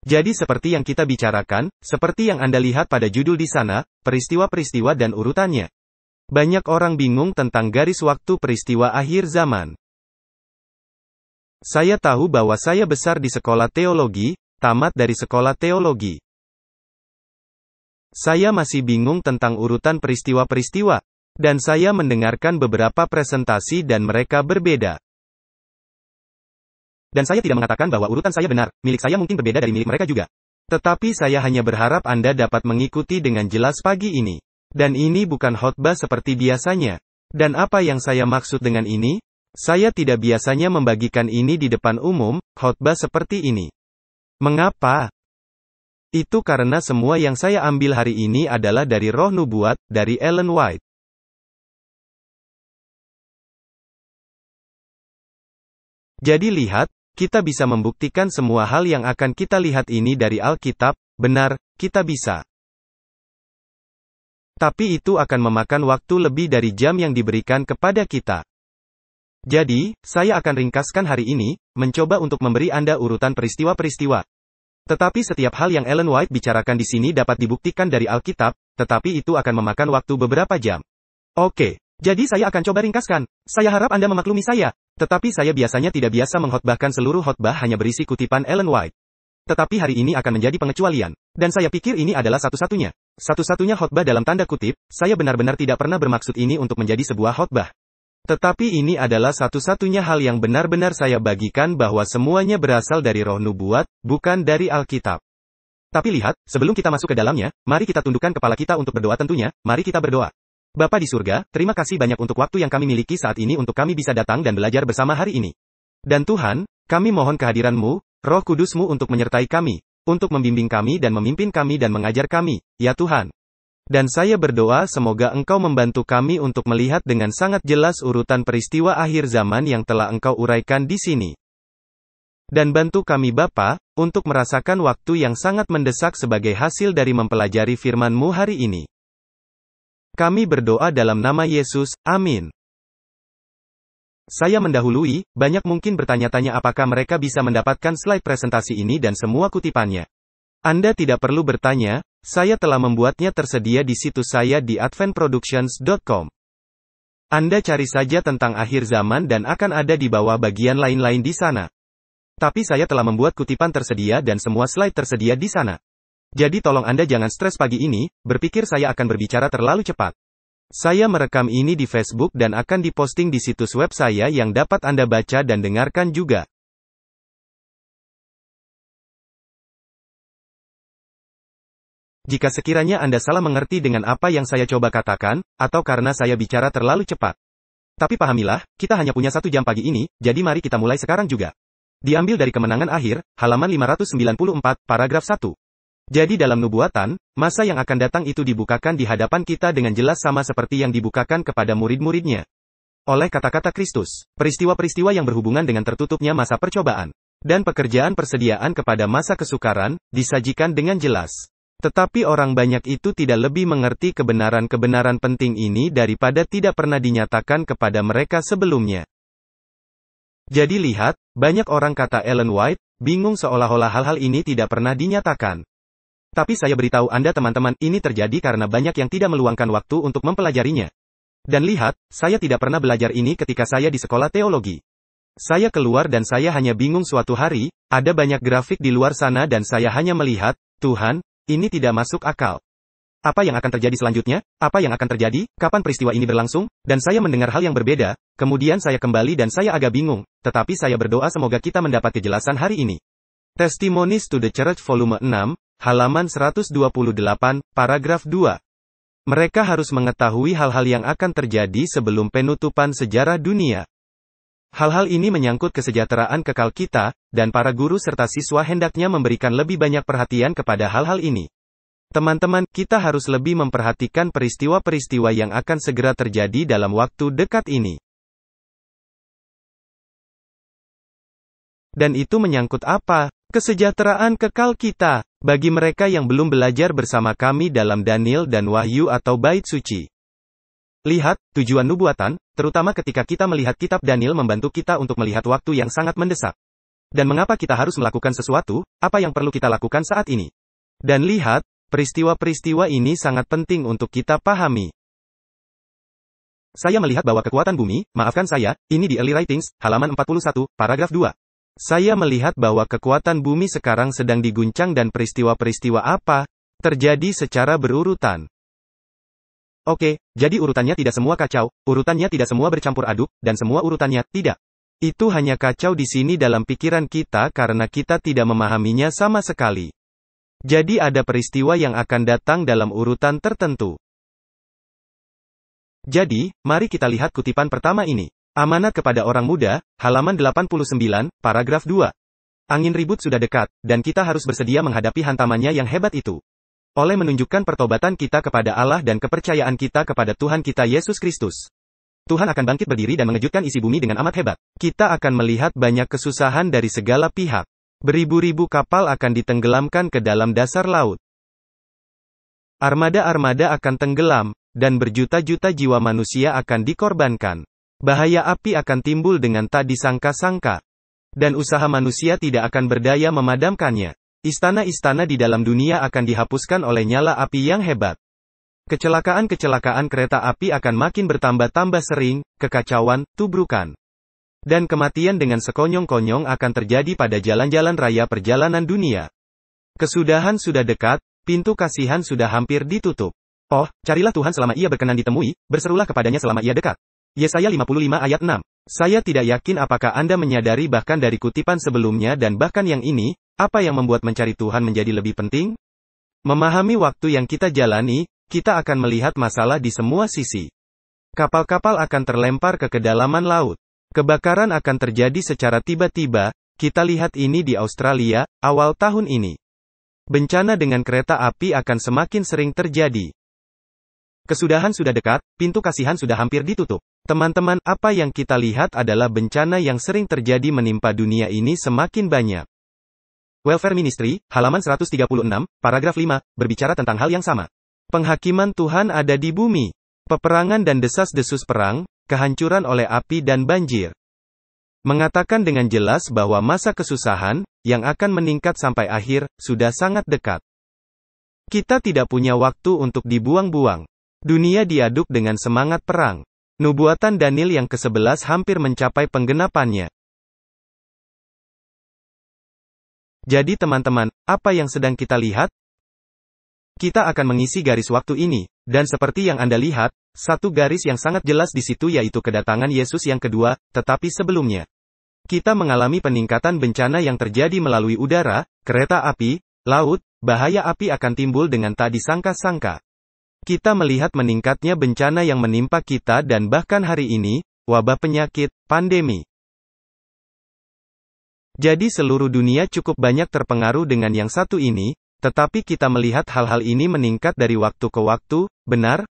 Jadi seperti yang kita bicarakan, seperti yang Anda lihat pada judul di sana, peristiwa-peristiwa dan urutannya. Banyak orang bingung tentang garis waktu peristiwa akhir zaman. Saya tahu bahwa saya besar di sekolah teologi, tamat dari sekolah teologi. Saya masih bingung tentang urutan peristiwa-peristiwa, dan saya mendengarkan beberapa presentasi dan mereka berbeda. Dan saya tidak mengatakan bahwa urutan saya benar, milik saya mungkin berbeda dari milik mereka juga. Tetapi saya hanya berharap Anda dapat mengikuti dengan jelas pagi ini. Dan ini bukan khotbah seperti biasanya. Dan apa yang saya maksud dengan ini? Saya tidak biasanya membagikan ini di depan umum, khotbah seperti ini. Mengapa? Itu karena semua yang saya ambil hari ini adalah dari roh nubuat, dari Ellen White. Jadi lihat, kita bisa membuktikan semua hal yang akan kita lihat ini dari Alkitab, benar, kita bisa. Tapi itu akan memakan waktu lebih dari jam yang diberikan kepada kita. Jadi, saya akan ringkaskan hari ini, mencoba untuk memberi Anda urutan peristiwa-peristiwa. Tetapi setiap hal yang Ellen White bicarakan di sini dapat dibuktikan dari Alkitab, tetapi itu akan memakan waktu beberapa jam. Oke, jadi saya akan coba ringkaskan. Saya harap Anda memaklumi saya. Tetapi saya biasanya tidak biasa mengkhotbahkan seluruh khotbah hanya berisi kutipan Ellen White. Tetapi hari ini akan menjadi pengecualian. Dan saya pikir ini adalah satu-satunya. Satu-satunya khotbah dalam tanda kutip, saya benar-benar tidak pernah bermaksud ini untuk menjadi sebuah khotbah. Tetapi ini adalah satu-satunya hal yang benar-benar saya bagikan bahwa semuanya berasal dari roh nubuat, bukan dari Alkitab. Tapi lihat, sebelum kita masuk ke dalamnya, mari kita tundukkan kepala kita untuk berdoa tentunya, mari kita berdoa. Bapa di surga, terima kasih banyak untuk waktu yang kami miliki saat ini untuk kami bisa datang dan belajar bersama hari ini. Dan Tuhan, kami mohon kehadiranmu, roh kudusmu untuk menyertai kami, untuk membimbing kami dan memimpin kami dan mengajar kami, ya Tuhan. Dan saya berdoa semoga engkau membantu kami untuk melihat dengan sangat jelas urutan peristiwa akhir zaman yang telah engkau uraikan di sini. Dan bantu kami Bapa, untuk merasakan waktu yang sangat mendesak sebagai hasil dari mempelajari firman-Mu hari ini. Kami berdoa dalam nama Yesus, amin. Saya mendahului, banyak mungkin bertanya-tanya apakah mereka bisa mendapatkan slide presentasi ini dan semua kutipannya. Anda tidak perlu bertanya, saya telah membuatnya tersedia di situs saya di adventproductions.com. Anda cari saja tentang akhir zaman dan akan ada di bawah bagian lain-lain di sana. Tapi saya telah membuat kutipan tersedia dan semua slide tersedia di sana. Jadi tolong Anda jangan stres pagi ini, berpikir saya akan berbicara terlalu cepat. Saya merekam ini di Facebook dan akan diposting di situs web saya yang dapat Anda baca dan dengarkan juga. Jika sekiranya Anda salah mengerti dengan apa yang saya coba katakan, atau karena saya bicara terlalu cepat. Tapi pahamilah, kita hanya punya satu jam pagi ini, jadi mari kita mulai sekarang juga. Diambil dari kemenangan akhir, halaman 594, paragraf 1. Jadi dalam nubuatan, masa yang akan datang itu dibukakan di hadapan kita dengan jelas sama seperti yang dibukakan kepada murid-muridnya. Oleh kata-kata Kristus, peristiwa-peristiwa yang berhubungan dengan tertutupnya masa percobaan dan pekerjaan persediaan kepada masa kesukaran, disajikan dengan jelas. Tetapi orang banyak itu tidak lebih mengerti kebenaran-kebenaran penting ini daripada tidak pernah dinyatakan kepada mereka sebelumnya. Jadi lihat, banyak orang kata Ellen White, bingung seolah-olah hal-hal ini tidak pernah dinyatakan. Tapi saya beritahu Anda teman-teman, ini terjadi karena banyak yang tidak meluangkan waktu untuk mempelajarinya. Dan lihat, saya tidak pernah belajar ini ketika saya di sekolah teologi. Saya keluar dan saya hanya bingung suatu hari, ada banyak grafik di luar sana dan saya hanya melihat, Tuhan, ini tidak masuk akal. Apa yang akan terjadi selanjutnya? Apa yang akan terjadi? Kapan peristiwa ini berlangsung? Dan saya mendengar hal yang berbeda, kemudian saya kembali dan saya agak bingung, tetapi saya berdoa semoga kita mendapat kejelasan hari ini. Testimonies to the Church volume 6, halaman 128, paragraf 2. Mereka harus mengetahui hal-hal yang akan terjadi sebelum penutupan sejarah dunia. Hal-hal ini menyangkut kesejahteraan kekal kita, dan para guru serta siswa hendaknya memberikan lebih banyak perhatian kepada hal-hal ini. Teman-teman, kita harus lebih memperhatikan peristiwa-peristiwa yang akan segera terjadi dalam waktu dekat ini. Dan itu menyangkut apa? Kesejahteraan kekal kita, bagi mereka yang belum belajar bersama kami dalam Daniel dan Wahyu atau Bait Suci. Lihat, tujuan nubuatan, terutama ketika kita melihat kitab Daniel membantu kita untuk melihat waktu yang sangat mendesak. Dan mengapa kita harus melakukan sesuatu, apa yang perlu kita lakukan saat ini. Dan lihat, peristiwa-peristiwa ini sangat penting untuk kita pahami. Saya melihat bahwa kekuatan bumi, maafkan saya, ini di Early Writings, halaman 41, paragraf 2. Saya melihat bahwa kekuatan bumi sekarang sedang diguncang dan peristiwa-peristiwa apa terjadi secara berurutan. Oke, jadi urutannya tidak semua kacau, urutannya tidak semua bercampur aduk, dan semua urutannya tidak. Itu hanya kacau di sini dalam pikiran kita karena kita tidak memahaminya sama sekali. Jadi ada peristiwa yang akan datang dalam urutan tertentu. Jadi, mari kita lihat kutipan pertama ini. Amanat kepada orang muda, halaman 89, paragraf 2. Angin ribut sudah dekat, dan kita harus bersedia menghadapi hantamannya yang hebat itu. Oleh menunjukkan pertobatan kita kepada Allah dan kepercayaan kita kepada Tuhan kita Yesus Kristus. Tuhan akan bangkit berdiri dan mengejutkan isi bumi dengan amat hebat. Kita akan melihat banyak kesusahan dari segala pihak. Beribu-ribu kapal akan ditenggelamkan ke dalam dasar laut. Armada-armada akan tenggelam, dan berjuta-juta jiwa manusia akan dikorbankan. Bahaya api akan timbul dengan tak disangka-sangka. Dan usaha manusia tidak akan berdaya memadamkannya. Istana-istana di dalam dunia akan dihapuskan oleh nyala api yang hebat. Kecelakaan-kecelakaan kereta api akan makin bertambah-tambah sering, kekacauan, tubrukan. Dan kematian dengan sekonyong-konyong akan terjadi pada jalan-jalan raya perjalanan dunia. Kesudahan sudah dekat, pintu kasihan sudah hampir ditutup. Oh, carilah Tuhan selama ia berkenan ditemui, berserulah kepadanya selama ia dekat. Yesaya 55 ayat 6. Saya tidak yakin apakah Anda menyadari bahkan dari kutipan sebelumnya dan bahkan yang ini, apa yang membuat mencari Tuhan menjadi lebih penting? Memahami waktu yang kita jalani, kita akan melihat masalah di semua sisi. Kapal-kapal akan terlempar ke kedalaman laut. Kebakaran akan terjadi secara tiba-tiba, kita lihat ini di Australia, awal tahun ini. Bencana dengan kereta api akan semakin sering terjadi. Kesudahan sudah dekat, pintu kasihan sudah hampir ditutup. Teman-teman, apa yang kita lihat adalah bencana yang sering terjadi menimpa dunia ini semakin banyak. Welfare Ministry, halaman 136, paragraf 5, berbicara tentang hal yang sama. Penghakiman Tuhan ada di bumi. Peperangan dan desas-desus perang, kehancuran oleh api dan banjir. Mengatakan dengan jelas bahwa masa kesusahan, yang akan meningkat sampai akhir, sudah sangat dekat. Kita tidak punya waktu untuk dibuang-buang. Dunia diaduk dengan semangat perang. Nubuatan Daniel yang ke-11 hampir mencapai penggenapannya. Jadi teman-teman, apa yang sedang kita lihat? Kita akan mengisi garis waktu ini, dan seperti yang Anda lihat, satu garis yang sangat jelas di situ yaitu kedatangan Yesus yang kedua, tetapi sebelumnya. Kita mengalami peningkatan bencana yang terjadi melalui udara, kereta api, laut, bahaya api akan timbul dengan tak disangka-sangka. Kita melihat meningkatnya bencana yang menimpa kita dan bahkan hari ini, wabah penyakit, pandemi. Jadi seluruh dunia cukup banyak terpengaruh dengan yang satu ini, tetapi kita melihat hal-hal ini meningkat dari waktu ke waktu, benar?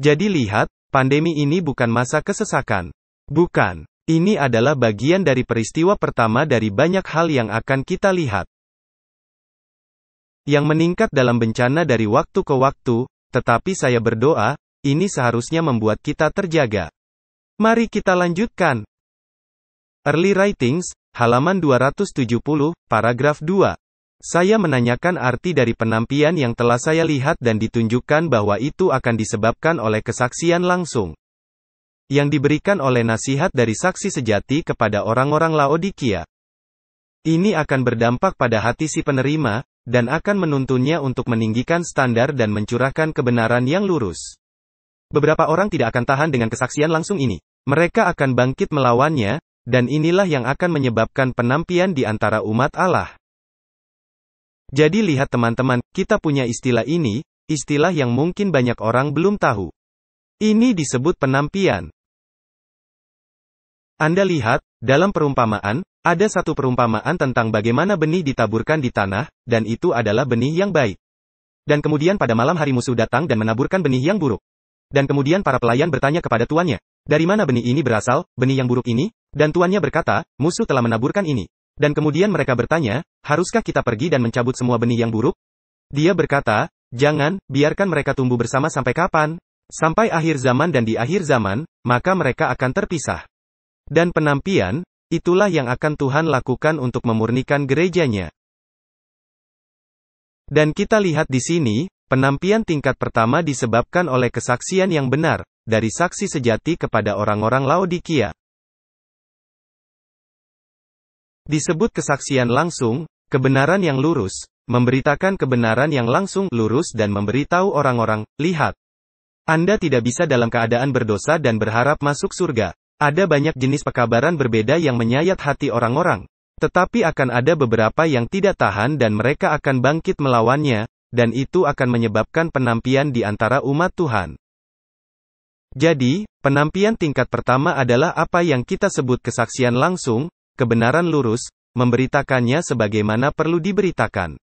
Jadi lihat, pandemi ini bukan masa kesesakan. Bukan. Ini adalah bagian dari peristiwa pertama dari banyak hal yang akan kita lihat yang meningkat dalam bencana dari waktu ke waktu, tetapi saya berdoa, ini seharusnya membuat kita terjaga. Mari kita lanjutkan. Early Writings, halaman 270, paragraf 2. Saya menanyakan arti dari penampian yang telah saya lihat dan ditunjukkan bahwa itu akan disebabkan oleh kesaksian langsung yang diberikan oleh nasihat dari saksi sejati kepada orang-orang Laodikia. Ini akan berdampak pada hati si penerima, dan akan menuntunnya untuk meninggikan standar dan mencurahkan kebenaran yang lurus. Beberapa orang tidak akan tahan dengan kesaksian langsung ini. Mereka akan bangkit melawannya, dan inilah yang akan menyebabkan penampian di antara umat Allah. Jadi lihat teman-teman, kita punya istilah ini, istilah yang mungkin banyak orang belum tahu. Ini disebut penampian. Anda lihat, dalam perumpamaan, ada satu perumpamaan tentang bagaimana benih ditaburkan di tanah, dan itu adalah benih yang baik. Dan kemudian pada malam hari musuh datang dan menaburkan benih yang buruk. Dan kemudian para pelayan bertanya kepada tuannya, dari mana benih ini berasal, benih yang buruk ini? Dan tuannya berkata, musuh telah menaburkan ini. Dan kemudian mereka bertanya, haruskah kita pergi dan mencabut semua benih yang buruk? Dia berkata, jangan, biarkan mereka tumbuh bersama sampai kapan? Sampai akhir zaman dan di akhir zaman, maka mereka akan terpisah. Dan penampian, Itulah yang akan Tuhan lakukan untuk memurnikan gerejanya. Dan kita lihat di sini, penampian tingkat pertama disebabkan oleh kesaksian yang benar, dari saksi sejati kepada orang-orang Laodikia. Disebut kesaksian langsung, kebenaran yang lurus, memberitakan kebenaran yang langsung, lurus dan memberitahu orang-orang, lihat. Anda tidak bisa dalam keadaan berdosa dan berharap masuk surga. Ada banyak jenis pekabaran berbeda yang menyayat hati orang-orang, tetapi akan ada beberapa yang tidak tahan dan mereka akan bangkit melawannya, dan itu akan menyebabkan penampian di antara umat Tuhan. Jadi, penampian tingkat pertama adalah apa yang kita sebut kesaksian langsung, kebenaran lurus, memberitakannya sebagaimana perlu diberitakan.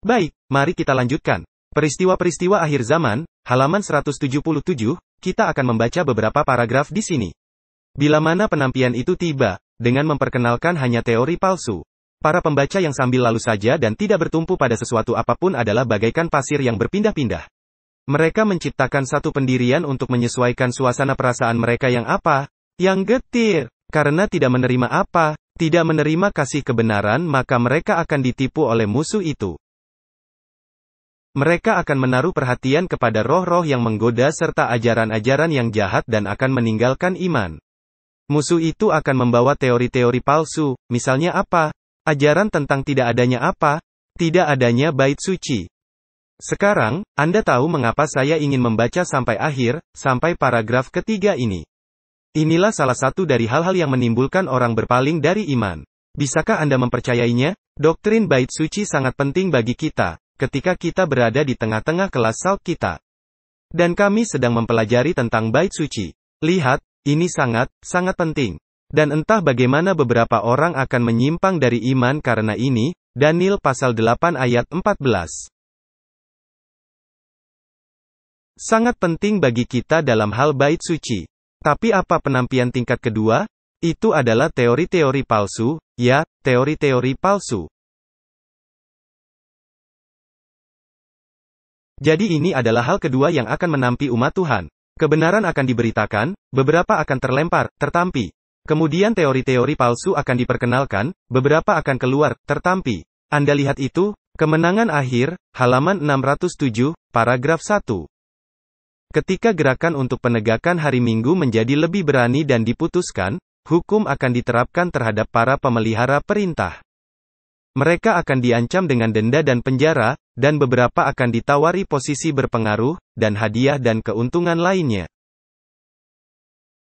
Baik, mari kita lanjutkan. Peristiwa-peristiwa akhir zaman, halaman 177, kita akan membaca beberapa paragraf di sini. Bila mana penampian itu tiba, dengan memperkenalkan hanya teori palsu, para pembaca yang sambil lalu saja dan tidak bertumpu pada sesuatu apapun adalah bagaikan pasir yang berpindah-pindah. Mereka menciptakan satu pendirian untuk menyesuaikan suasana perasaan mereka yang apa? Yang getir, karena tidak menerima apa, tidak menerima kasih kebenaran maka mereka akan ditipu oleh musuh itu. Mereka akan menaruh perhatian kepada roh-roh yang menggoda serta ajaran-ajaran yang jahat dan akan meninggalkan iman. Musuh itu akan membawa teori-teori palsu, misalnya apa? Ajaran tentang tidak adanya apa? Tidak adanya bait suci. Sekarang, Anda tahu mengapa saya ingin membaca sampai akhir, sampai paragraf ketiga ini. Inilah salah satu dari hal-hal yang menimbulkan orang berpaling dari iman. Bisakah Anda mempercayainya? Doktrin bait suci sangat penting bagi kita ketika kita berada di tengah-tengah kelas salt kita. Dan kami sedang mempelajari tentang bait suci. Lihat, ini sangat, sangat penting. Dan entah bagaimana beberapa orang akan menyimpang dari iman karena ini, Daniel pasal 8 ayat 14. Sangat penting bagi kita dalam hal bait suci. Tapi apa penampian tingkat kedua? Itu adalah teori-teori palsu, ya, teori-teori palsu. Jadi ini adalah hal kedua yang akan menampi umat Tuhan. Kebenaran akan diberitakan, beberapa akan terlempar, tertampi. Kemudian teori-teori palsu akan diperkenalkan, beberapa akan keluar, tertampi. Anda lihat itu? Kemenangan akhir, halaman 607, paragraf 1. Ketika gerakan untuk penegakan hari Minggu menjadi lebih berani dan diputuskan, hukum akan diterapkan terhadap para pemelihara perintah. Mereka akan diancam dengan denda dan penjara, dan beberapa akan ditawari posisi berpengaruh, dan hadiah dan keuntungan lainnya.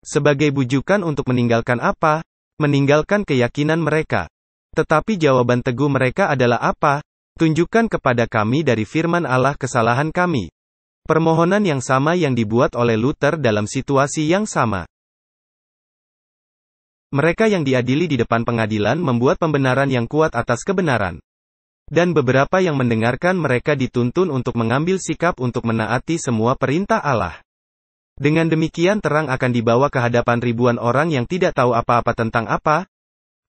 Sebagai bujukan untuk meninggalkan apa? Meninggalkan keyakinan mereka. Tetapi jawaban teguh mereka adalah apa? Tunjukkan kepada kami dari firman Allah kesalahan kami. Permohonan yang sama yang dibuat oleh Luther dalam situasi yang sama. Mereka yang diadili di depan pengadilan membuat pembenaran yang kuat atas kebenaran. Dan beberapa yang mendengarkan mereka dituntun untuk mengambil sikap untuk menaati semua perintah Allah. Dengan demikian terang akan dibawa ke hadapan ribuan orang yang tidak tahu apa-apa tentang apa,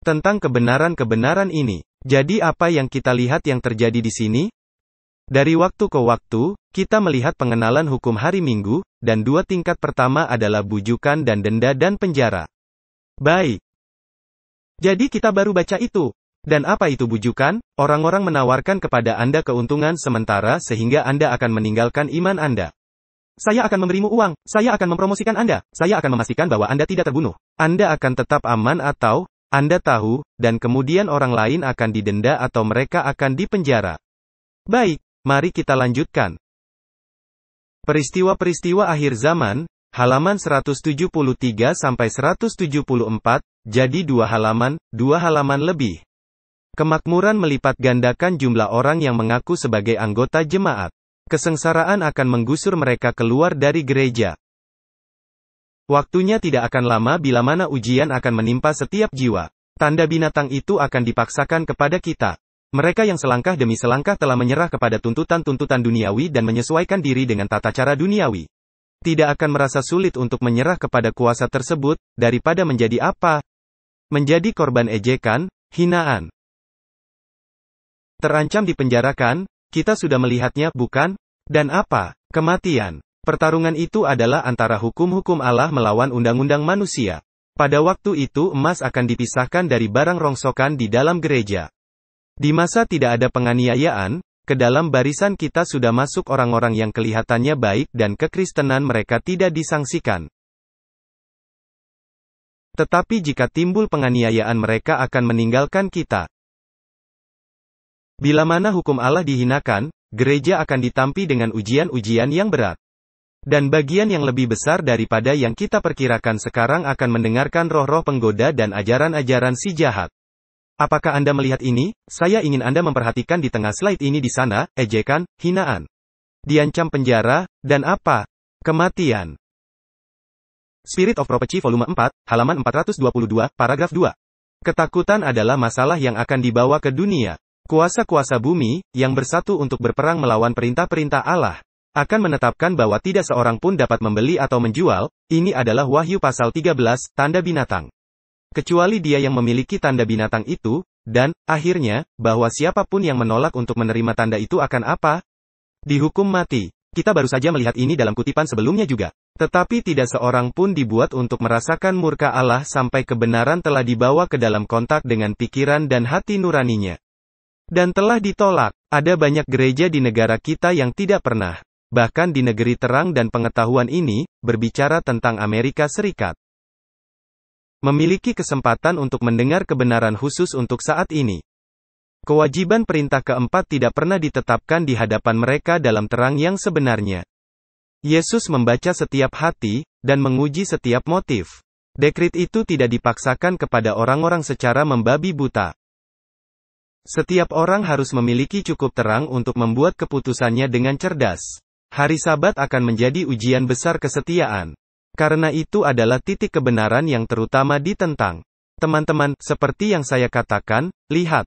tentang kebenaran-kebenaran ini. Jadi apa yang kita lihat yang terjadi di sini? Dari waktu ke waktu, kita melihat pengenalan hukum hari Minggu, dan dua tingkat pertama adalah bujukan dan denda dan penjara. Baik. Jadi kita baru baca itu. Dan apa itu bujukan? Orang-orang menawarkan kepada Anda keuntungan sementara sehingga Anda akan meninggalkan iman Anda. Saya akan memberimu uang, saya akan mempromosikan Anda, saya akan memastikan bahwa Anda tidak terbunuh. Anda akan tetap aman atau, Anda tahu, dan kemudian orang lain akan didenda atau mereka akan dipenjara. Baik, mari kita lanjutkan. Peristiwa-peristiwa akhir zaman, Halaman 173 sampai 174, jadi dua halaman, dua halaman lebih. Kemakmuran melipat gandakan jumlah orang yang mengaku sebagai anggota jemaat. Kesengsaraan akan menggusur mereka keluar dari gereja. Waktunya tidak akan lama bila mana ujian akan menimpa setiap jiwa. Tanda binatang itu akan dipaksakan kepada kita. Mereka yang selangkah demi selangkah telah menyerah kepada tuntutan-tuntutan duniawi dan menyesuaikan diri dengan tata cara duniawi tidak akan merasa sulit untuk menyerah kepada kuasa tersebut, daripada menjadi apa? Menjadi korban ejekan, hinaan. Terancam dipenjarakan, kita sudah melihatnya, bukan? Dan apa? Kematian. Pertarungan itu adalah antara hukum-hukum Allah melawan undang-undang manusia. Pada waktu itu emas akan dipisahkan dari barang rongsokan di dalam gereja. Di masa tidak ada penganiayaan, ke dalam barisan kita sudah masuk orang-orang yang kelihatannya baik dan kekristenan mereka tidak disangsikan. Tetapi jika timbul penganiayaan mereka akan meninggalkan kita. Bila mana hukum Allah dihinakan, gereja akan ditampi dengan ujian-ujian yang berat. Dan bagian yang lebih besar daripada yang kita perkirakan sekarang akan mendengarkan roh-roh penggoda dan ajaran-ajaran si jahat. Apakah Anda melihat ini? Saya ingin Anda memperhatikan di tengah slide ini di sana, ejekan, hinaan. Diancam penjara, dan apa? Kematian. Spirit of Prophecy Volume 4, halaman 422, paragraf 2. Ketakutan adalah masalah yang akan dibawa ke dunia. Kuasa-kuasa bumi, yang bersatu untuk berperang melawan perintah-perintah Allah, akan menetapkan bahwa tidak seorang pun dapat membeli atau menjual, ini adalah Wahyu pasal 13, tanda binatang kecuali dia yang memiliki tanda binatang itu, dan, akhirnya, bahwa siapapun yang menolak untuk menerima tanda itu akan apa? Dihukum mati. Kita baru saja melihat ini dalam kutipan sebelumnya juga. Tetapi tidak seorang pun dibuat untuk merasakan murka Allah sampai kebenaran telah dibawa ke dalam kontak dengan pikiran dan hati nuraninya. Dan telah ditolak. Ada banyak gereja di negara kita yang tidak pernah. Bahkan di negeri terang dan pengetahuan ini, berbicara tentang Amerika Serikat memiliki kesempatan untuk mendengar kebenaran khusus untuk saat ini. Kewajiban perintah keempat tidak pernah ditetapkan di hadapan mereka dalam terang yang sebenarnya. Yesus membaca setiap hati dan menguji setiap motif. Dekrit itu tidak dipaksakan kepada orang-orang secara membabi buta. Setiap orang harus memiliki cukup terang untuk membuat keputusannya dengan cerdas. Hari Sabat akan menjadi ujian besar kesetiaan. Karena itu adalah titik kebenaran yang terutama ditentang. Teman-teman, seperti yang saya katakan, lihat.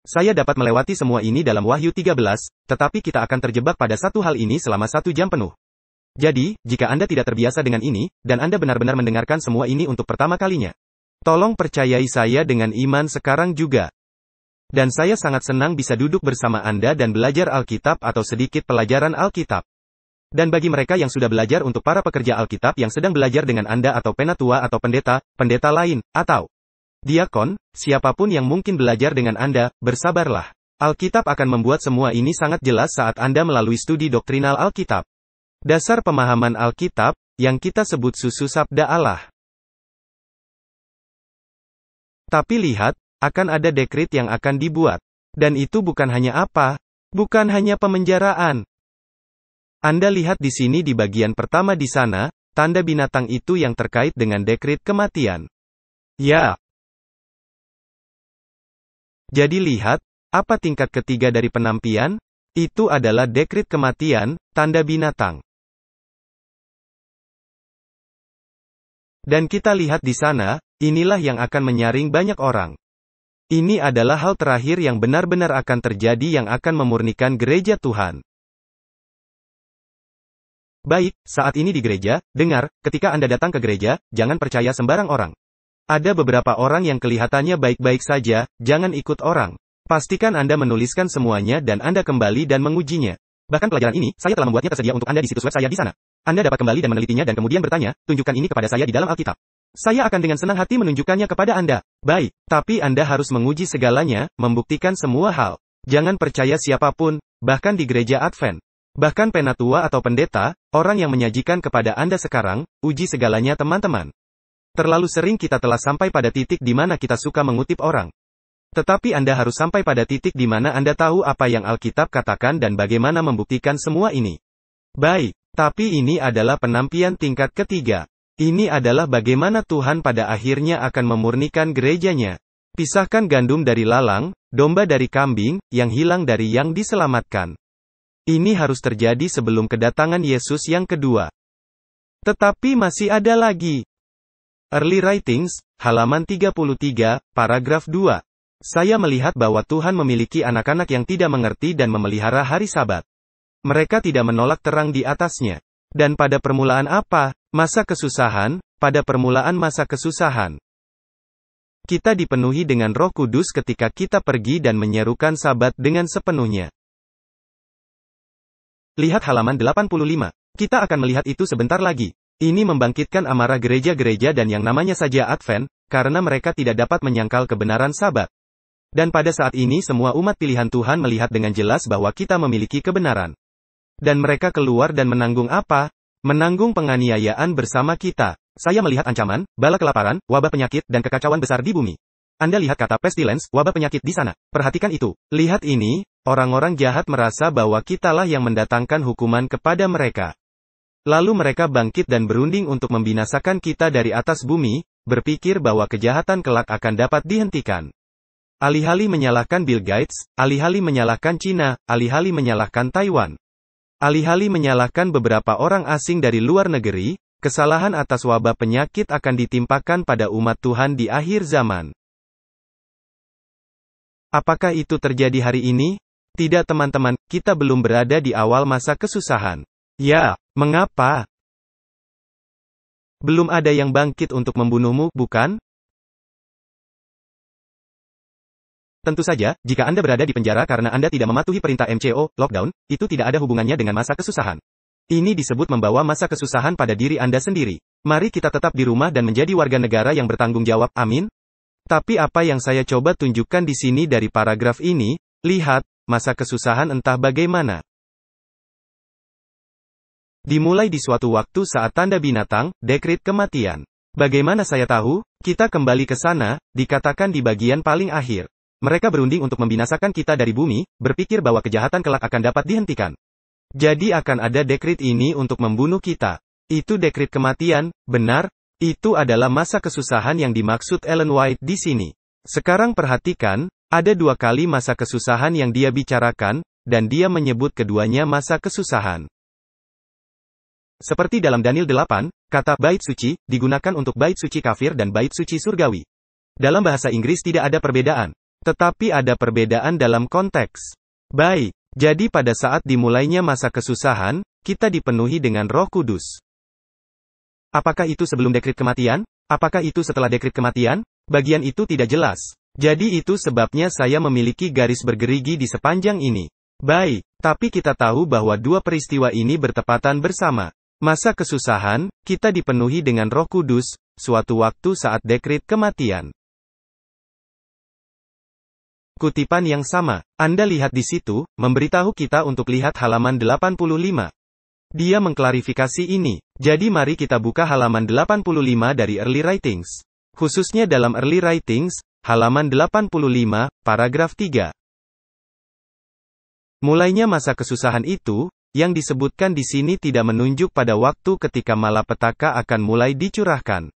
Saya dapat melewati semua ini dalam Wahyu 13, tetapi kita akan terjebak pada satu hal ini selama satu jam penuh. Jadi, jika Anda tidak terbiasa dengan ini, dan Anda benar-benar mendengarkan semua ini untuk pertama kalinya, tolong percayai saya dengan iman sekarang juga. Dan saya sangat senang bisa duduk bersama Anda dan belajar Alkitab atau sedikit pelajaran Alkitab. Dan bagi mereka yang sudah belajar untuk para pekerja Alkitab yang sedang belajar dengan Anda atau penatua atau pendeta, pendeta lain, atau diakon, siapapun yang mungkin belajar dengan Anda, bersabarlah. Alkitab akan membuat semua ini sangat jelas saat Anda melalui studi doktrinal Alkitab. Dasar pemahaman Alkitab, yang kita sebut susu sabda Allah. Tapi lihat, akan ada dekrit yang akan dibuat. Dan itu bukan hanya apa, bukan hanya pemenjaraan, anda lihat di sini di bagian pertama di sana, tanda binatang itu yang terkait dengan dekrit kematian. Ya. Jadi lihat, apa tingkat ketiga dari penampian? Itu adalah dekrit kematian, tanda binatang. Dan kita lihat di sana, inilah yang akan menyaring banyak orang. Ini adalah hal terakhir yang benar-benar akan terjadi yang akan memurnikan gereja Tuhan. Baik, saat ini di gereja, dengar, ketika Anda datang ke gereja, jangan percaya sembarang orang. Ada beberapa orang yang kelihatannya baik-baik saja, jangan ikut orang. Pastikan Anda menuliskan semuanya dan Anda kembali dan mengujinya. Bahkan pelajaran ini, saya telah membuatnya tersedia untuk Anda di situs web saya di sana. Anda dapat kembali dan menelitinya dan kemudian bertanya, tunjukkan ini kepada saya di dalam Alkitab. Saya akan dengan senang hati menunjukkannya kepada Anda. Baik, tapi Anda harus menguji segalanya, membuktikan semua hal. Jangan percaya siapapun, bahkan di gereja Advent. Bahkan penatua atau pendeta, orang yang menyajikan kepada Anda sekarang, uji segalanya teman-teman. Terlalu sering kita telah sampai pada titik di mana kita suka mengutip orang. Tetapi Anda harus sampai pada titik di mana Anda tahu apa yang Alkitab katakan dan bagaimana membuktikan semua ini. Baik, tapi ini adalah penampian tingkat ketiga. Ini adalah bagaimana Tuhan pada akhirnya akan memurnikan gerejanya. Pisahkan gandum dari lalang, domba dari kambing, yang hilang dari yang diselamatkan. Ini harus terjadi sebelum kedatangan Yesus yang kedua. Tetapi masih ada lagi. Early Writings, halaman 33, paragraf 2. Saya melihat bahwa Tuhan memiliki anak-anak yang tidak mengerti dan memelihara hari sabat. Mereka tidak menolak terang di atasnya. Dan pada permulaan apa? Masa kesusahan, pada permulaan masa kesusahan. Kita dipenuhi dengan roh kudus ketika kita pergi dan menyerukan sabat dengan sepenuhnya. Lihat halaman 85. Kita akan melihat itu sebentar lagi. Ini membangkitkan amarah gereja-gereja dan yang namanya saja Advent, karena mereka tidak dapat menyangkal kebenaran sabat. Dan pada saat ini semua umat pilihan Tuhan melihat dengan jelas bahwa kita memiliki kebenaran. Dan mereka keluar dan menanggung apa? Menanggung penganiayaan bersama kita. Saya melihat ancaman, bala kelaparan, wabah penyakit, dan kekacauan besar di bumi. Anda lihat kata pestilence, wabah penyakit di sana. Perhatikan itu. Lihat ini, orang-orang jahat merasa bahwa kitalah yang mendatangkan hukuman kepada mereka. Lalu mereka bangkit dan berunding untuk membinasakan kita dari atas bumi, berpikir bahwa kejahatan kelak akan dapat dihentikan. Alih-alih menyalahkan Bill Gates, alih-alih menyalahkan China, alih-alih menyalahkan Taiwan. Alih-alih menyalahkan beberapa orang asing dari luar negeri, kesalahan atas wabah penyakit akan ditimpakan pada umat Tuhan di akhir zaman. Apakah itu terjadi hari ini? Tidak teman-teman, kita belum berada di awal masa kesusahan. Ya, mengapa? Belum ada yang bangkit untuk membunuhmu, bukan? Tentu saja, jika Anda berada di penjara karena Anda tidak mematuhi perintah MCO, lockdown, itu tidak ada hubungannya dengan masa kesusahan. Ini disebut membawa masa kesusahan pada diri Anda sendiri. Mari kita tetap di rumah dan menjadi warga negara yang bertanggung jawab, amin. Tapi apa yang saya coba tunjukkan di sini dari paragraf ini, lihat, masa kesusahan entah bagaimana. Dimulai di suatu waktu saat tanda binatang, dekrit kematian. Bagaimana saya tahu? Kita kembali ke sana, dikatakan di bagian paling akhir. Mereka berunding untuk membinasakan kita dari bumi, berpikir bahwa kejahatan kelak akan dapat dihentikan. Jadi akan ada dekrit ini untuk membunuh kita. Itu dekrit kematian, benar, itu adalah masa kesusahan yang dimaksud Ellen White di sini. Sekarang perhatikan, ada dua kali masa kesusahan yang dia bicarakan, dan dia menyebut keduanya masa kesusahan. Seperti dalam Daniel 8, kata bait suci digunakan untuk bait suci kafir dan bait suci surgawi. Dalam bahasa Inggris tidak ada perbedaan, tetapi ada perbedaan dalam konteks. Baik, jadi pada saat dimulainya masa kesusahan, kita dipenuhi dengan Roh Kudus. Apakah itu sebelum dekrit kematian? Apakah itu setelah dekrit kematian? Bagian itu tidak jelas. Jadi itu sebabnya saya memiliki garis bergerigi di sepanjang ini. Baik, tapi kita tahu bahwa dua peristiwa ini bertepatan bersama. Masa kesusahan, kita dipenuhi dengan roh kudus, suatu waktu saat dekrit kematian. Kutipan yang sama, Anda lihat di situ, memberitahu kita untuk lihat halaman 85. Dia mengklarifikasi ini. Jadi mari kita buka halaman 85 dari Early Writings. Khususnya dalam Early Writings, halaman 85, paragraf 3. Mulainya masa kesusahan itu, yang disebutkan di sini tidak menunjuk pada waktu ketika malapetaka akan mulai dicurahkan.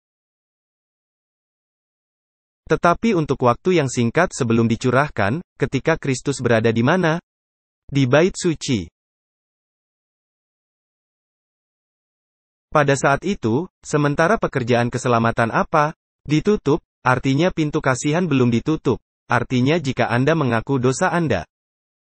Tetapi untuk waktu yang singkat sebelum dicurahkan, ketika Kristus berada di mana? Di bait suci. Pada saat itu, sementara pekerjaan keselamatan apa ditutup, artinya pintu kasihan belum ditutup. Artinya jika Anda mengaku dosa Anda,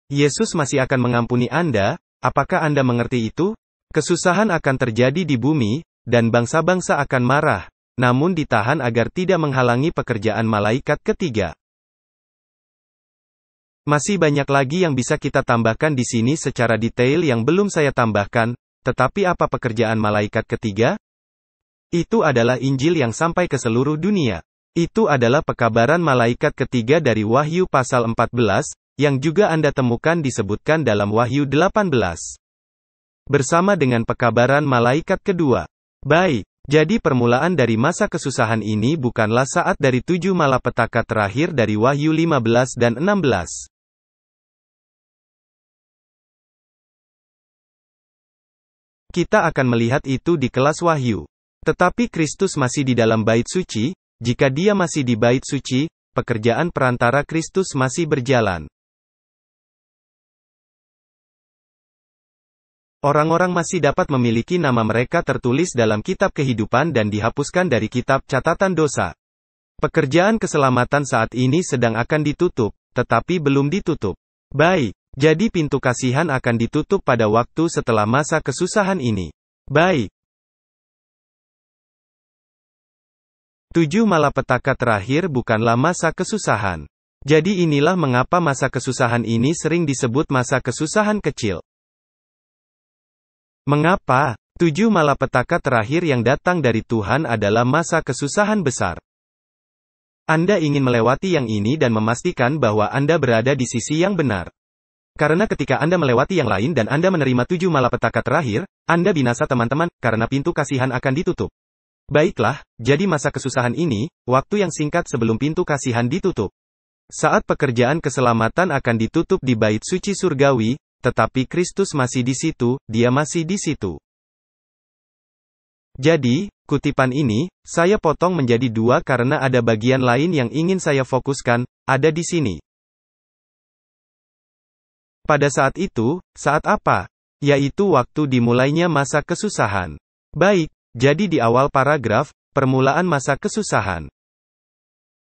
Yesus masih akan mengampuni Anda, apakah Anda mengerti itu? Kesusahan akan terjadi di bumi, dan bangsa-bangsa akan marah, namun ditahan agar tidak menghalangi pekerjaan malaikat ketiga. Masih banyak lagi yang bisa kita tambahkan di sini secara detail yang belum saya tambahkan, tetapi apa pekerjaan malaikat ketiga? Itu adalah Injil yang sampai ke seluruh dunia. Itu adalah pekabaran malaikat ketiga dari Wahyu pasal 14, yang juga Anda temukan disebutkan dalam Wahyu 18. Bersama dengan pekabaran malaikat kedua. Baik, jadi permulaan dari masa kesusahan ini bukanlah saat dari tujuh malapetaka terakhir dari Wahyu 15 dan 16. Kita akan melihat itu di kelas Wahyu. Tetapi Kristus masih di dalam bait suci, jika dia masih di bait suci, pekerjaan perantara Kristus masih berjalan. Orang-orang masih dapat memiliki nama mereka tertulis dalam kitab kehidupan dan dihapuskan dari kitab catatan dosa. Pekerjaan keselamatan saat ini sedang akan ditutup, tetapi belum ditutup. Baik, jadi pintu kasihan akan ditutup pada waktu setelah masa kesusahan ini. Baik. Tujuh malapetaka terakhir bukanlah masa kesusahan. Jadi inilah mengapa masa kesusahan ini sering disebut masa kesusahan kecil. Mengapa? Tujuh malapetaka terakhir yang datang dari Tuhan adalah masa kesusahan besar. Anda ingin melewati yang ini dan memastikan bahwa Anda berada di sisi yang benar. Karena ketika Anda melewati yang lain dan Anda menerima tujuh malapetaka terakhir, Anda binasa teman-teman, karena pintu kasihan akan ditutup. Baiklah, jadi masa kesusahan ini, waktu yang singkat sebelum pintu kasihan ditutup. Saat pekerjaan keselamatan akan ditutup di bait suci surgawi, tetapi Kristus masih di situ, dia masih di situ. Jadi, kutipan ini, saya potong menjadi dua karena ada bagian lain yang ingin saya fokuskan, ada di sini. Pada saat itu, saat apa? Yaitu waktu dimulainya masa kesusahan. Baik, jadi di awal paragraf, permulaan masa kesusahan.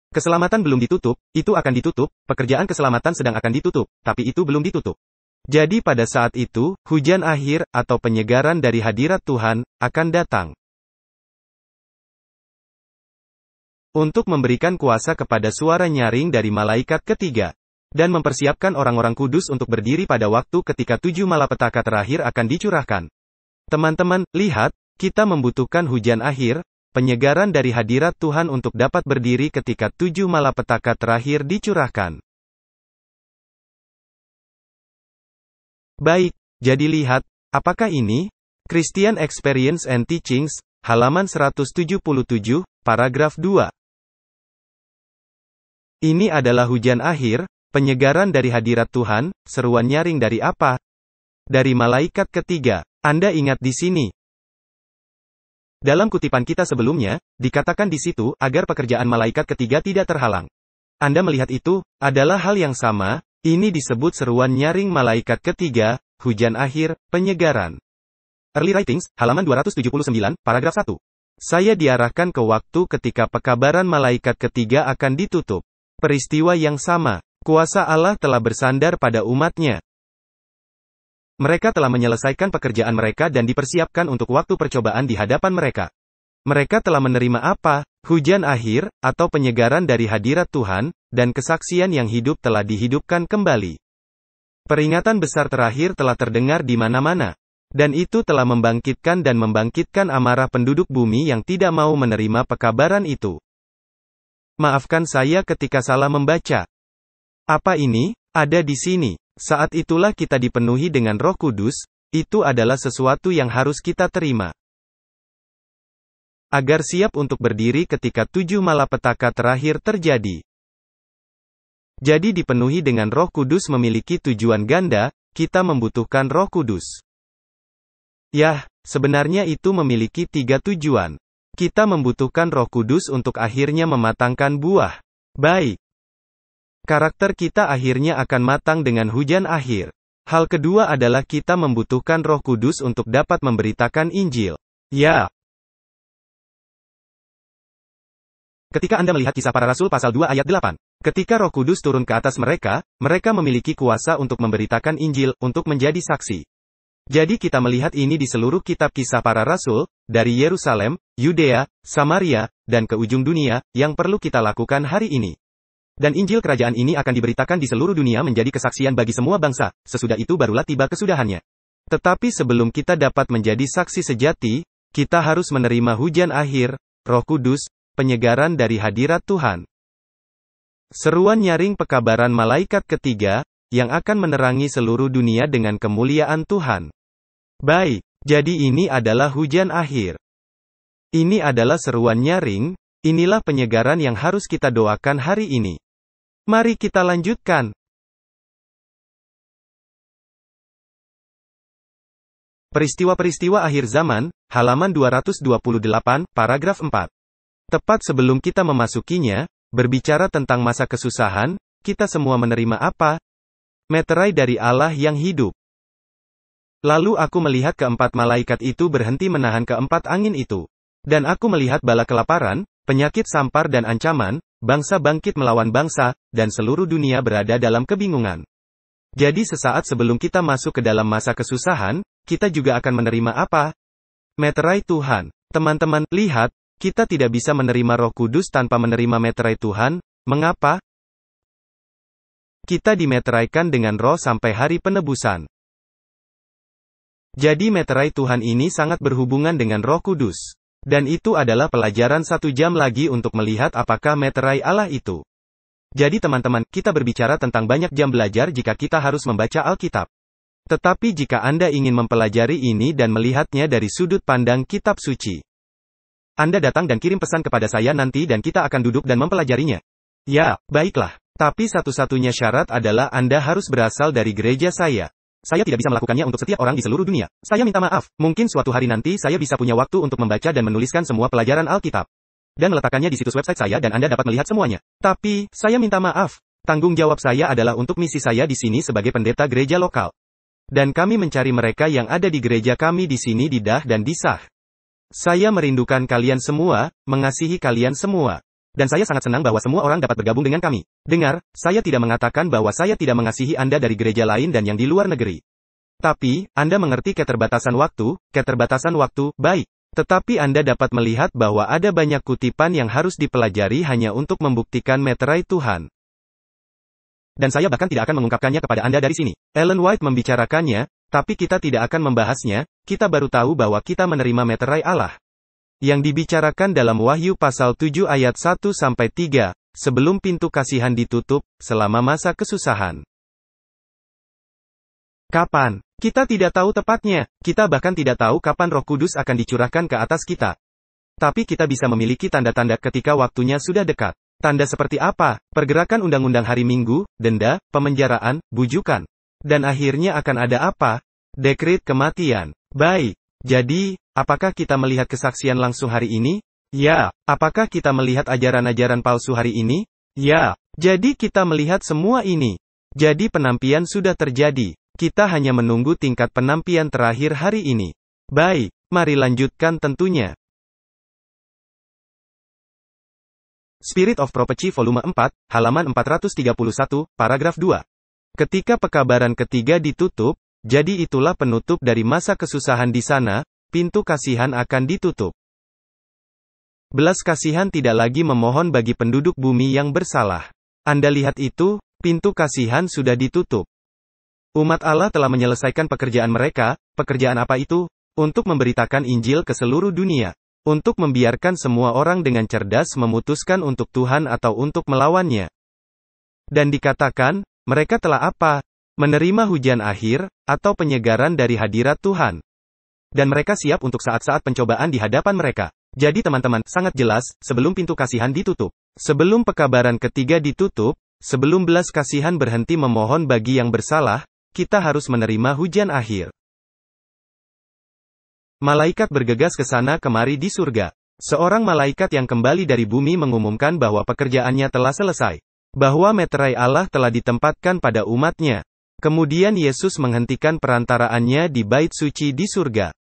Keselamatan belum ditutup, itu akan ditutup, pekerjaan keselamatan sedang akan ditutup, tapi itu belum ditutup. Jadi pada saat itu, hujan akhir, atau penyegaran dari hadirat Tuhan, akan datang. Untuk memberikan kuasa kepada suara nyaring dari malaikat ketiga dan mempersiapkan orang-orang kudus untuk berdiri pada waktu ketika tujuh malapetaka terakhir akan dicurahkan. Teman-teman, lihat, kita membutuhkan hujan akhir, penyegaran dari hadirat Tuhan untuk dapat berdiri ketika tujuh malapetaka terakhir dicurahkan. Baik, jadi lihat, apakah ini? Christian Experience and Teachings, halaman 177, paragraf 2. Ini adalah hujan akhir, Penyegaran dari hadirat Tuhan, seruan nyaring dari apa? Dari malaikat ketiga. Anda ingat di sini. Dalam kutipan kita sebelumnya, dikatakan di situ, agar pekerjaan malaikat ketiga tidak terhalang. Anda melihat itu, adalah hal yang sama, ini disebut seruan nyaring malaikat ketiga, hujan akhir, penyegaran. Early Writings, halaman 279, paragraf 1. Saya diarahkan ke waktu ketika pekabaran malaikat ketiga akan ditutup. Peristiwa yang sama, Kuasa Allah telah bersandar pada umatnya. Mereka telah menyelesaikan pekerjaan mereka dan dipersiapkan untuk waktu percobaan di hadapan mereka. Mereka telah menerima apa? Hujan akhir, atau penyegaran dari hadirat Tuhan, dan kesaksian yang hidup telah dihidupkan kembali. Peringatan besar terakhir telah terdengar di mana-mana. Dan itu telah membangkitkan dan membangkitkan amarah penduduk bumi yang tidak mau menerima pekabaran itu. Maafkan saya ketika salah membaca. Apa ini? Ada di sini. Saat itulah kita dipenuhi dengan Roh Kudus, itu adalah sesuatu yang harus kita terima. Agar siap untuk berdiri ketika tujuh malapetaka terakhir terjadi. Jadi dipenuhi dengan Roh Kudus memiliki tujuan ganda, kita membutuhkan Roh Kudus. Yah, sebenarnya itu memiliki tiga tujuan. Kita membutuhkan Roh Kudus untuk akhirnya mematangkan buah. Baik, Karakter kita akhirnya akan matang dengan hujan akhir. Hal kedua adalah kita membutuhkan Roh Kudus untuk dapat memberitakan Injil. Ya. Ketika Anda melihat kisah para rasul pasal 2 ayat 8, ketika Roh Kudus turun ke atas mereka, mereka memiliki kuasa untuk memberitakan Injil untuk menjadi saksi. Jadi kita melihat ini di seluruh kitab kisah para rasul, dari Yerusalem, Yudea, Samaria, dan ke ujung dunia, yang perlu kita lakukan hari ini. Dan Injil kerajaan ini akan diberitakan di seluruh dunia menjadi kesaksian bagi semua bangsa, sesudah itu barulah tiba kesudahannya. Tetapi sebelum kita dapat menjadi saksi sejati, kita harus menerima hujan akhir, roh kudus, penyegaran dari hadirat Tuhan. Seruan nyaring pekabaran malaikat ketiga, yang akan menerangi seluruh dunia dengan kemuliaan Tuhan. Baik, jadi ini adalah hujan akhir. Ini adalah seruan nyaring, inilah penyegaran yang harus kita doakan hari ini. Mari kita lanjutkan. Peristiwa-peristiwa akhir zaman, halaman 228, paragraf 4. Tepat sebelum kita memasukinya, berbicara tentang masa kesusahan, kita semua menerima apa? Meterai dari Allah yang hidup. Lalu aku melihat keempat malaikat itu berhenti menahan keempat angin itu. Dan aku melihat bala kelaparan, penyakit sampar dan ancaman, Bangsa bangkit melawan bangsa, dan seluruh dunia berada dalam kebingungan. Jadi sesaat sebelum kita masuk ke dalam masa kesusahan, kita juga akan menerima apa? Meterai Tuhan. Teman-teman, lihat, kita tidak bisa menerima roh kudus tanpa menerima meterai Tuhan, mengapa? Kita dimeteraikan dengan roh sampai hari penebusan. Jadi meterai Tuhan ini sangat berhubungan dengan roh kudus. Dan itu adalah pelajaran satu jam lagi untuk melihat apakah meterai Allah itu. Jadi teman-teman, kita berbicara tentang banyak jam belajar jika kita harus membaca Alkitab. Tetapi jika Anda ingin mempelajari ini dan melihatnya dari sudut pandang kitab suci, Anda datang dan kirim pesan kepada saya nanti dan kita akan duduk dan mempelajarinya. Ya, baiklah. Tapi satu-satunya syarat adalah Anda harus berasal dari gereja saya. Saya tidak bisa melakukannya untuk setiap orang di seluruh dunia. Saya minta maaf. Mungkin suatu hari nanti saya bisa punya waktu untuk membaca dan menuliskan semua pelajaran Alkitab. Dan meletakkannya di situs website saya dan Anda dapat melihat semuanya. Tapi, saya minta maaf. Tanggung jawab saya adalah untuk misi saya di sini sebagai pendeta gereja lokal. Dan kami mencari mereka yang ada di gereja kami di sini di Dah dan di Sah. Saya merindukan kalian semua, mengasihi kalian semua. Dan saya sangat senang bahwa semua orang dapat bergabung dengan kami. Dengar, saya tidak mengatakan bahwa saya tidak mengasihi Anda dari gereja lain dan yang di luar negeri. Tapi, Anda mengerti keterbatasan waktu, keterbatasan waktu, baik. Tetapi Anda dapat melihat bahwa ada banyak kutipan yang harus dipelajari hanya untuk membuktikan meterai Tuhan. Dan saya bahkan tidak akan mengungkapkannya kepada Anda dari sini. Ellen White membicarakannya, tapi kita tidak akan membahasnya, kita baru tahu bahwa kita menerima meterai Allah yang dibicarakan dalam Wahyu pasal 7 ayat 1 sampai 3, sebelum pintu kasihan ditutup selama masa kesusahan. Kapan? Kita tidak tahu tepatnya. Kita bahkan tidak tahu kapan Roh Kudus akan dicurahkan ke atas kita. Tapi kita bisa memiliki tanda-tanda ketika waktunya sudah dekat. Tanda seperti apa? Pergerakan undang-undang hari Minggu, denda, pemenjaraan, bujukan. Dan akhirnya akan ada apa? Dekret kematian. Baik, jadi, apakah kita melihat kesaksian langsung hari ini? Ya. Apakah kita melihat ajaran-ajaran palsu hari ini? Ya. Jadi kita melihat semua ini. Jadi penampian sudah terjadi. Kita hanya menunggu tingkat penampian terakhir hari ini. Baik, mari lanjutkan tentunya. Spirit of Prophecy volume 4, halaman 431, paragraf 2. Ketika pekabaran ketiga ditutup, jadi itulah penutup dari masa kesusahan di sana, pintu kasihan akan ditutup. Belas kasihan tidak lagi memohon bagi penduduk bumi yang bersalah. Anda lihat itu, pintu kasihan sudah ditutup. Umat Allah telah menyelesaikan pekerjaan mereka, pekerjaan apa itu? Untuk memberitakan Injil ke seluruh dunia. Untuk membiarkan semua orang dengan cerdas memutuskan untuk Tuhan atau untuk melawannya. Dan dikatakan, mereka telah apa? menerima hujan akhir, atau penyegaran dari hadirat Tuhan. Dan mereka siap untuk saat-saat pencobaan di hadapan mereka. Jadi teman-teman, sangat jelas, sebelum pintu kasihan ditutup, sebelum pekabaran ketiga ditutup, sebelum belas kasihan berhenti memohon bagi yang bersalah, kita harus menerima hujan akhir. Malaikat bergegas ke sana kemari di surga. Seorang malaikat yang kembali dari bumi mengumumkan bahwa pekerjaannya telah selesai. Bahwa meterai Allah telah ditempatkan pada umatnya. Kemudian Yesus menghentikan perantaraannya di bait suci di surga.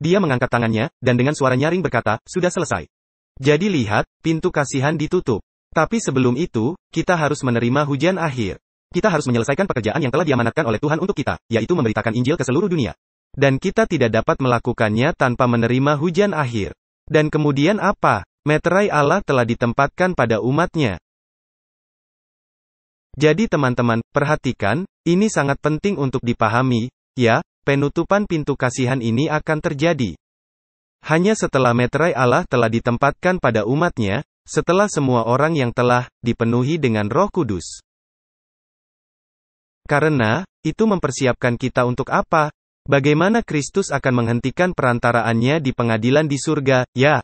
Dia mengangkat tangannya, dan dengan suara nyaring berkata, sudah selesai. Jadi lihat, pintu kasihan ditutup. Tapi sebelum itu, kita harus menerima hujan akhir. Kita harus menyelesaikan pekerjaan yang telah diamanatkan oleh Tuhan untuk kita, yaitu memberitakan Injil ke seluruh dunia. Dan kita tidak dapat melakukannya tanpa menerima hujan akhir. Dan kemudian apa? Meterai Allah telah ditempatkan pada umatnya. Jadi teman-teman, perhatikan, ini sangat penting untuk dipahami, ya, penutupan pintu kasihan ini akan terjadi. Hanya setelah meterai Allah telah ditempatkan pada umatnya, setelah semua orang yang telah dipenuhi dengan roh kudus. Karena, itu mempersiapkan kita untuk apa? Bagaimana Kristus akan menghentikan perantaraannya di pengadilan di surga, ya,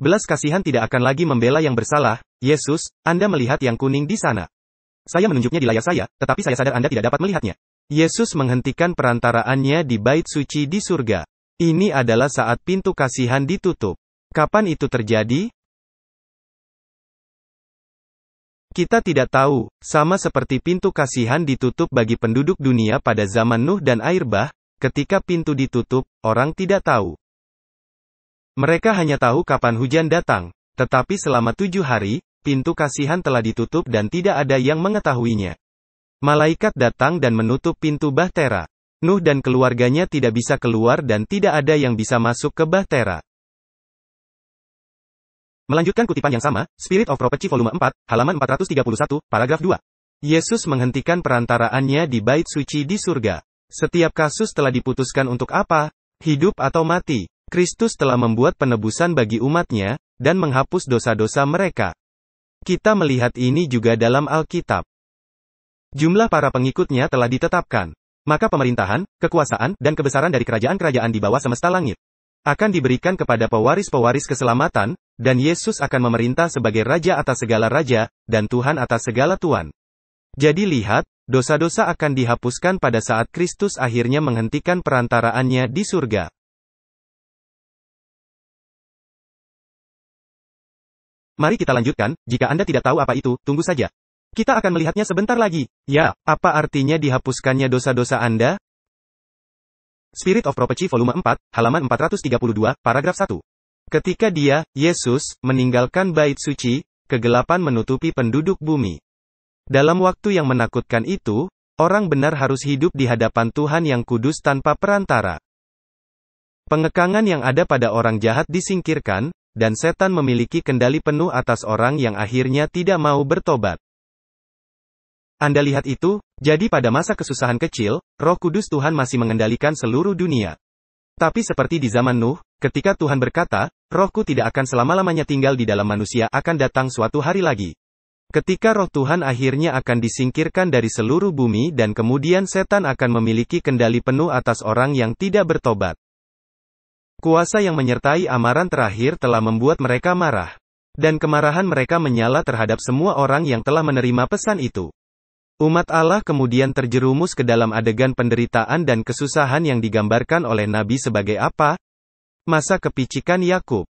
Belas kasihan tidak akan lagi membela yang bersalah, Yesus, Anda melihat yang kuning di sana. Saya menunjuknya di layar saya, tetapi saya sadar Anda tidak dapat melihatnya. Yesus menghentikan perantaraannya di bait suci di surga. Ini adalah saat pintu kasihan ditutup. Kapan itu terjadi? Kita tidak tahu, sama seperti pintu kasihan ditutup bagi penduduk dunia pada zaman Nuh dan Airbah, ketika pintu ditutup, orang tidak tahu. Mereka hanya tahu kapan hujan datang, tetapi selama tujuh hari, pintu kasihan telah ditutup dan tidak ada yang mengetahuinya. Malaikat datang dan menutup pintu Bahtera. Nuh dan keluarganya tidak bisa keluar dan tidak ada yang bisa masuk ke Bahtera. Melanjutkan kutipan yang sama, Spirit of Prophecy volume 4, halaman 431, paragraf 2. Yesus menghentikan perantaraannya di bait suci di surga. Setiap kasus telah diputuskan untuk apa? Hidup atau mati. Kristus telah membuat penebusan bagi umatnya, dan menghapus dosa-dosa mereka. Kita melihat ini juga dalam Alkitab. Jumlah para pengikutnya telah ditetapkan. Maka pemerintahan, kekuasaan, dan kebesaran dari kerajaan-kerajaan di bawah semesta langit akan diberikan kepada pewaris-pewaris keselamatan, dan Yesus akan memerintah sebagai Raja atas segala Raja, dan Tuhan atas segala tuan. Jadi lihat, dosa-dosa akan dihapuskan pada saat Kristus akhirnya menghentikan perantaraannya di surga. Mari kita lanjutkan, jika Anda tidak tahu apa itu, tunggu saja. Kita akan melihatnya sebentar lagi. Ya, apa artinya dihapuskannya dosa-dosa Anda? Spirit of Prophecy volume 4, halaman 432, paragraf 1. Ketika dia, Yesus, meninggalkan bait suci, kegelapan menutupi penduduk bumi. Dalam waktu yang menakutkan itu, orang benar harus hidup di hadapan Tuhan yang kudus tanpa perantara. Pengekangan yang ada pada orang jahat disingkirkan, dan setan memiliki kendali penuh atas orang yang akhirnya tidak mau bertobat. Anda lihat itu, jadi pada masa kesusahan kecil, roh kudus Tuhan masih mengendalikan seluruh dunia. Tapi seperti di zaman Nuh, ketika Tuhan berkata, rohku tidak akan selama-lamanya tinggal di dalam manusia akan datang suatu hari lagi. Ketika roh Tuhan akhirnya akan disingkirkan dari seluruh bumi dan kemudian setan akan memiliki kendali penuh atas orang yang tidak bertobat. Kuasa yang menyertai amaran terakhir telah membuat mereka marah. Dan kemarahan mereka menyala terhadap semua orang yang telah menerima pesan itu. Umat Allah kemudian terjerumus ke dalam adegan penderitaan dan kesusahan yang digambarkan oleh Nabi sebagai apa? Masa kepicikan Yakub.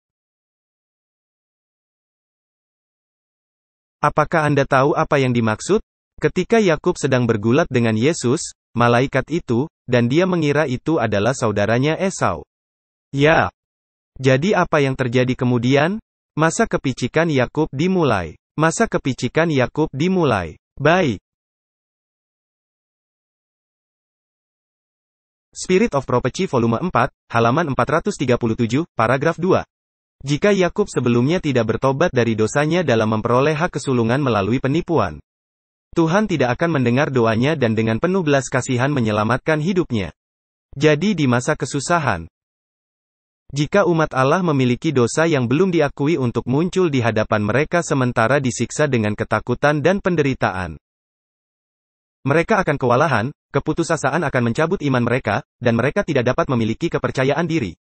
Apakah Anda tahu apa yang dimaksud? Ketika Yakub sedang bergulat dengan Yesus, malaikat itu, dan dia mengira itu adalah saudaranya Esau. Ya. Jadi apa yang terjadi kemudian? Masa kepicikan Yakub dimulai. Masa kepicikan Yakub dimulai. Baik. Spirit of Prophecy volume 4, halaman 437, paragraf 2. Jika Yakub sebelumnya tidak bertobat dari dosanya dalam memperoleh hak kesulungan melalui penipuan, Tuhan tidak akan mendengar doanya dan dengan penuh belas kasihan menyelamatkan hidupnya. Jadi di masa kesusahan, jika umat Allah memiliki dosa yang belum diakui untuk muncul di hadapan mereka sementara disiksa dengan ketakutan dan penderitaan. Mereka akan kewalahan, keputusasaan akan mencabut iman mereka, dan mereka tidak dapat memiliki kepercayaan diri.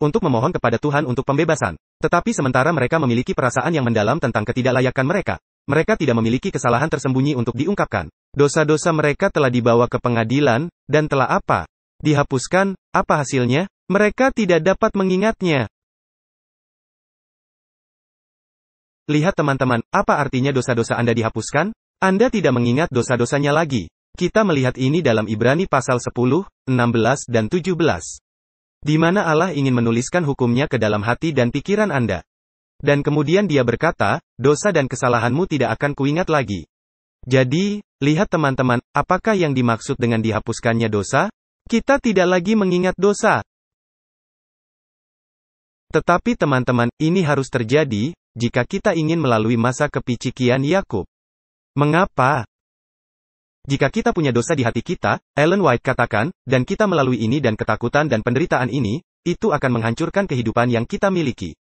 Untuk memohon kepada Tuhan untuk pembebasan. Tetapi sementara mereka memiliki perasaan yang mendalam tentang ketidaklayakan mereka, mereka tidak memiliki kesalahan tersembunyi untuk diungkapkan. Dosa-dosa mereka telah dibawa ke pengadilan, dan telah apa? Dihapuskan, apa hasilnya? Mereka tidak dapat mengingatnya. Lihat teman-teman, apa artinya dosa-dosa Anda dihapuskan? Anda tidak mengingat dosa-dosanya lagi. Kita melihat ini dalam Ibrani pasal 10, 16 dan 17. Di mana Allah ingin menuliskan hukumnya ke dalam hati dan pikiran Anda. Dan kemudian dia berkata, dosa dan kesalahanmu tidak akan kuingat lagi. Jadi, lihat teman-teman, apakah yang dimaksud dengan dihapuskannya dosa? Kita tidak lagi mengingat dosa. Tetapi teman-teman, ini harus terjadi, jika kita ingin melalui masa kepicikian Yakub. Mengapa? Jika kita punya dosa di hati kita, Ellen White katakan, dan kita melalui ini dan ketakutan dan penderitaan ini, itu akan menghancurkan kehidupan yang kita miliki.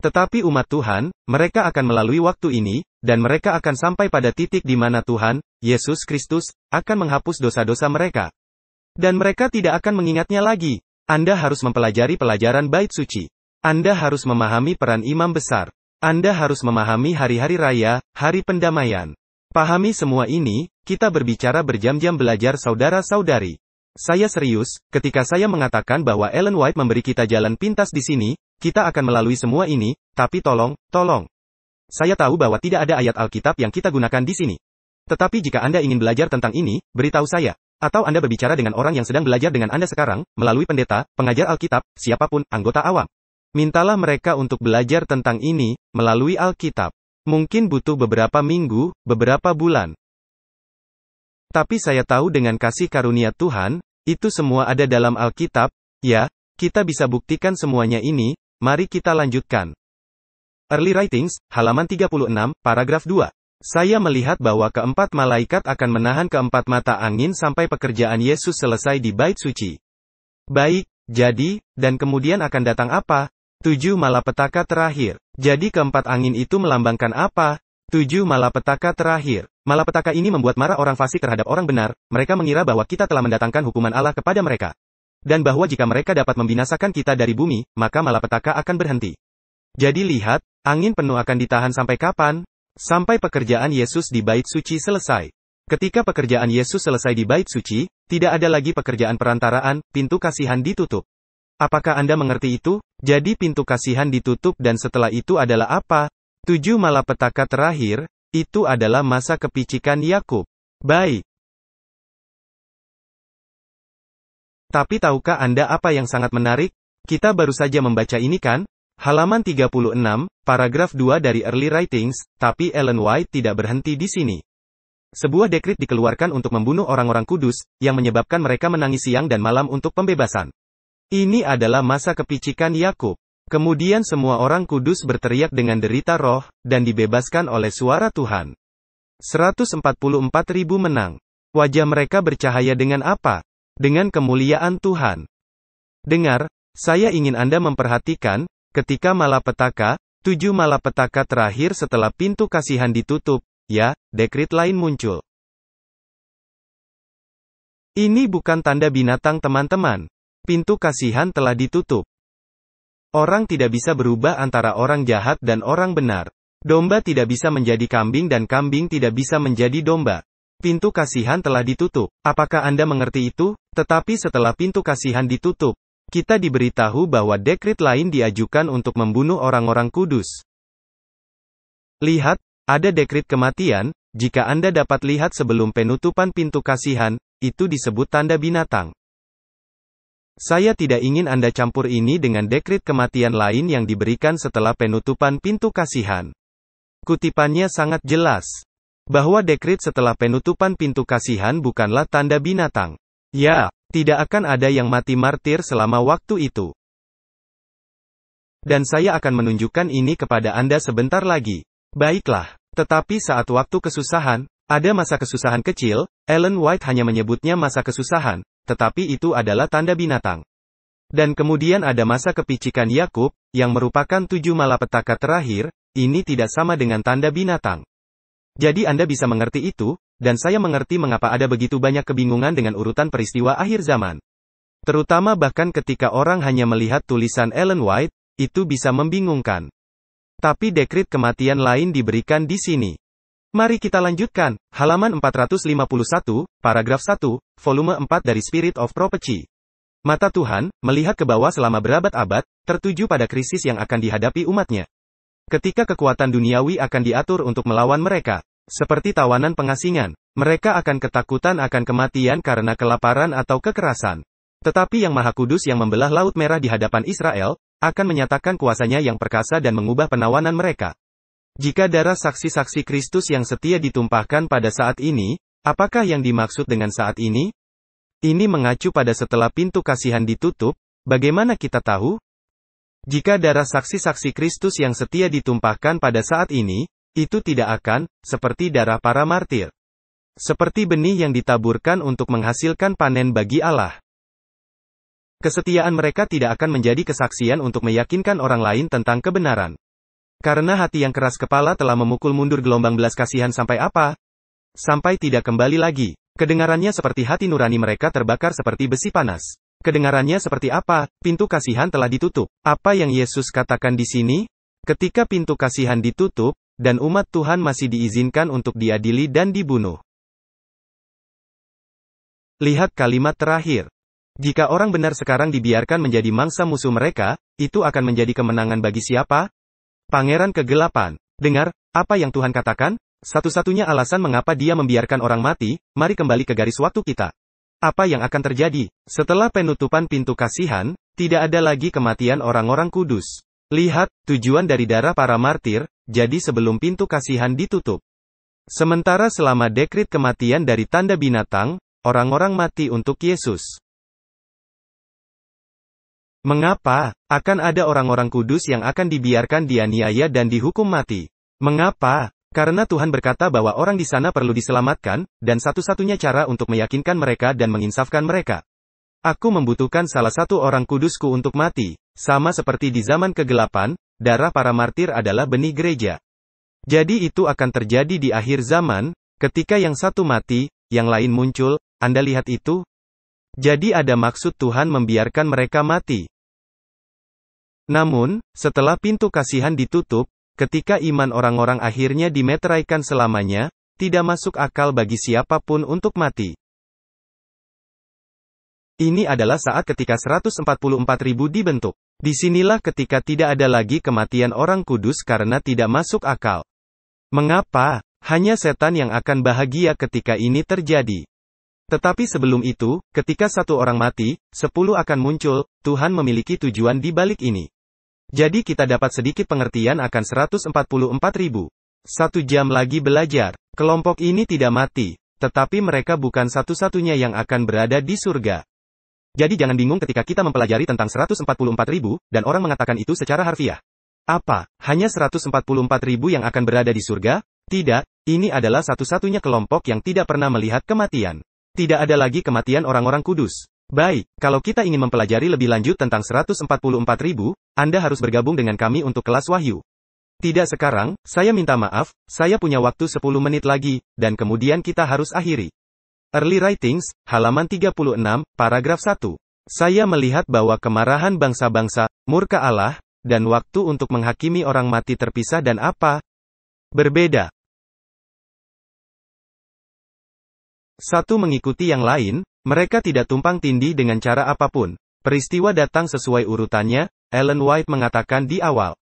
Tetapi umat Tuhan, mereka akan melalui waktu ini, dan mereka akan sampai pada titik di mana Tuhan, Yesus Kristus, akan menghapus dosa-dosa mereka. Dan mereka tidak akan mengingatnya lagi. Anda harus mempelajari pelajaran bait suci. Anda harus memahami peran imam besar. Anda harus memahami hari-hari raya, hari pendamaian. Pahami semua ini, kita berbicara berjam-jam belajar saudara-saudari. Saya serius, ketika saya mengatakan bahwa Ellen White memberi kita jalan pintas di sini, kita akan melalui semua ini, tapi tolong, tolong. Saya tahu bahwa tidak ada ayat Alkitab yang kita gunakan di sini. Tetapi jika Anda ingin belajar tentang ini, beritahu saya. Atau Anda berbicara dengan orang yang sedang belajar dengan Anda sekarang, melalui pendeta, pengajar Alkitab, siapapun, anggota awam. Mintalah mereka untuk belajar tentang ini melalui Alkitab. Mungkin butuh beberapa minggu, beberapa bulan. Tapi saya tahu dengan kasih karunia Tuhan, itu semua ada dalam Alkitab, ya, kita bisa buktikan semuanya ini, mari kita lanjutkan. Early Writings, halaman 36, paragraf 2. Saya melihat bahwa keempat malaikat akan menahan keempat mata angin sampai pekerjaan Yesus selesai di bait suci. Baik, jadi, dan kemudian akan datang apa? Tujuh malapetaka terakhir. Jadi keempat angin itu melambangkan apa? Tujuh malapetaka terakhir. Malapetaka ini membuat marah orang fasik terhadap orang benar, mereka mengira bahwa kita telah mendatangkan hukuman Allah kepada mereka. Dan bahwa jika mereka dapat membinasakan kita dari bumi, maka malapetaka akan berhenti. Jadi lihat, angin penuh akan ditahan sampai kapan? Sampai pekerjaan Yesus di bait suci selesai. Ketika pekerjaan Yesus selesai di bait suci, tidak ada lagi pekerjaan perantaraan, pintu kasihan ditutup. Apakah Anda mengerti itu? Jadi pintu kasihan ditutup dan setelah itu adalah apa? Tujuh malapetaka terakhir, itu adalah masa kepicikan Yakub. Baik. Tapi tahukah Anda apa yang sangat menarik? Kita baru saja membaca ini kan? Halaman 36, paragraf 2 dari Early Writings, tapi Ellen White tidak berhenti di sini. Sebuah dekrit dikeluarkan untuk membunuh orang-orang kudus, yang menyebabkan mereka menangis siang dan malam untuk pembebasan. Ini adalah masa kepicikan Yakub. Kemudian semua orang kudus berteriak dengan derita roh, dan dibebaskan oleh suara Tuhan. 144 ribu menang. Wajah mereka bercahaya dengan apa? Dengan kemuliaan Tuhan. Dengar, saya ingin Anda memperhatikan, ketika malapetaka, tujuh malapetaka terakhir setelah pintu kasihan ditutup, ya, dekrit lain muncul. Ini bukan tanda binatang teman-teman. Pintu kasihan telah ditutup. Orang tidak bisa berubah antara orang jahat dan orang benar. Domba tidak bisa menjadi kambing dan kambing tidak bisa menjadi domba. Pintu kasihan telah ditutup. Apakah Anda mengerti itu? Tetapi setelah pintu kasihan ditutup, kita diberitahu bahwa dekrit lain diajukan untuk membunuh orang-orang kudus. Lihat, ada dekrit kematian, jika Anda dapat lihat sebelum penutupan pintu kasihan, itu disebut tanda binatang. Saya tidak ingin Anda campur ini dengan dekrit kematian lain yang diberikan setelah penutupan pintu kasihan. Kutipannya sangat jelas. Bahwa dekrit setelah penutupan pintu kasihan bukanlah tanda binatang. Ya, tidak akan ada yang mati martir selama waktu itu. Dan saya akan menunjukkan ini kepada Anda sebentar lagi. Baiklah. Tetapi saat waktu kesusahan, ada masa kesusahan kecil, Ellen White hanya menyebutnya masa kesusahan, tetapi itu adalah tanda binatang. Dan kemudian ada masa kepicikan Yakub, yang merupakan tujuh malapetaka terakhir, ini tidak sama dengan tanda binatang. Jadi Anda bisa mengerti itu, dan saya mengerti mengapa ada begitu banyak kebingungan dengan urutan peristiwa akhir zaman. Terutama bahkan ketika orang hanya melihat tulisan Ellen White, itu bisa membingungkan. Tapi dekrit kematian lain diberikan di sini. Mari kita lanjutkan, halaman 451, paragraf 1, volume 4 dari Spirit of Prophecy. Mata Tuhan, melihat ke bawah selama berabad-abad, tertuju pada krisis yang akan dihadapi umatnya. Ketika kekuatan duniawi akan diatur untuk melawan mereka, seperti tawanan pengasingan, mereka akan ketakutan akan kematian karena kelaparan atau kekerasan. Tetapi Yang Maha Kudus yang membelah Laut Merah di hadapan Israel, akan menyatakan kuasanya yang perkasa dan mengubah penawanan mereka. Jika darah saksi-saksi Kristus yang setia ditumpahkan pada saat ini, apakah yang dimaksud dengan saat ini? Ini mengacu pada setelah pintu kasihan ditutup, bagaimana kita tahu? Jika darah saksi-saksi Kristus yang setia ditumpahkan pada saat ini, itu tidak akan, seperti darah para martir. Seperti benih yang ditaburkan untuk menghasilkan panen bagi Allah. Kesetiaan mereka tidak akan menjadi kesaksian untuk meyakinkan orang lain tentang kebenaran. Karena hati yang keras kepala telah memukul mundur gelombang belas kasihan sampai apa? Sampai tidak kembali lagi. Kedengarannya seperti hati nurani mereka terbakar seperti besi panas. Kedengarannya seperti apa? Pintu kasihan telah ditutup. Apa yang Yesus katakan di sini? Ketika pintu kasihan ditutup, dan umat Tuhan masih diizinkan untuk diadili dan dibunuh. Lihat kalimat terakhir. Jika orang benar sekarang dibiarkan menjadi mangsa musuh mereka, itu akan menjadi kemenangan bagi siapa? Pangeran kegelapan, dengar, apa yang Tuhan katakan? Satu-satunya alasan mengapa dia membiarkan orang mati, mari kembali ke garis waktu kita. Apa yang akan terjadi? Setelah penutupan pintu kasihan, tidak ada lagi kematian orang-orang kudus. Lihat, tujuan dari darah para martir, jadi sebelum pintu kasihan ditutup. Sementara selama dekrit kematian dari tanda binatang, orang-orang mati untuk Yesus. Mengapa akan ada orang-orang kudus yang akan dibiarkan dianiaya dan dihukum mati? Mengapa? Karena Tuhan berkata bahwa orang di sana perlu diselamatkan, dan satu-satunya cara untuk meyakinkan mereka dan menginsafkan mereka. Aku membutuhkan salah satu orang kudusku untuk mati, sama seperti di zaman kegelapan, darah para martir adalah benih gereja. Jadi itu akan terjadi di akhir zaman, ketika yang satu mati, yang lain muncul, Anda lihat itu? Jadi ada maksud Tuhan membiarkan mereka mati, namun, setelah pintu kasihan ditutup, ketika iman orang-orang akhirnya dimeteraikan selamanya, tidak masuk akal bagi siapapun untuk mati. Ini adalah saat ketika 144.000 dibentuk. Disinilah ketika tidak ada lagi kematian orang kudus karena tidak masuk akal. Mengapa? Hanya setan yang akan bahagia ketika ini terjadi. Tetapi sebelum itu, ketika satu orang mati, sepuluh akan muncul, Tuhan memiliki tujuan di balik ini. Jadi kita dapat sedikit pengertian akan 144 ribu. Satu jam lagi belajar. Kelompok ini tidak mati, tetapi mereka bukan satu-satunya yang akan berada di surga. Jadi jangan bingung ketika kita mempelajari tentang 144 ribu, dan orang mengatakan itu secara harfiah. Apa, hanya 144 ribu yang akan berada di surga? Tidak, ini adalah satu-satunya kelompok yang tidak pernah melihat kematian. Tidak ada lagi kematian orang-orang kudus. Baik, kalau kita ingin mempelajari lebih lanjut tentang 144.000, Anda harus bergabung dengan kami untuk kelas wahyu. Tidak sekarang, saya minta maaf, saya punya waktu 10 menit lagi, dan kemudian kita harus akhiri. Early Writings, halaman 36, paragraf 1. Saya melihat bahwa kemarahan bangsa-bangsa, murka Allah, dan waktu untuk menghakimi orang mati terpisah dan apa? Berbeda. Satu mengikuti yang lain, mereka tidak tumpang tindih dengan cara apapun. Peristiwa datang sesuai urutannya, Ellen White mengatakan di awal.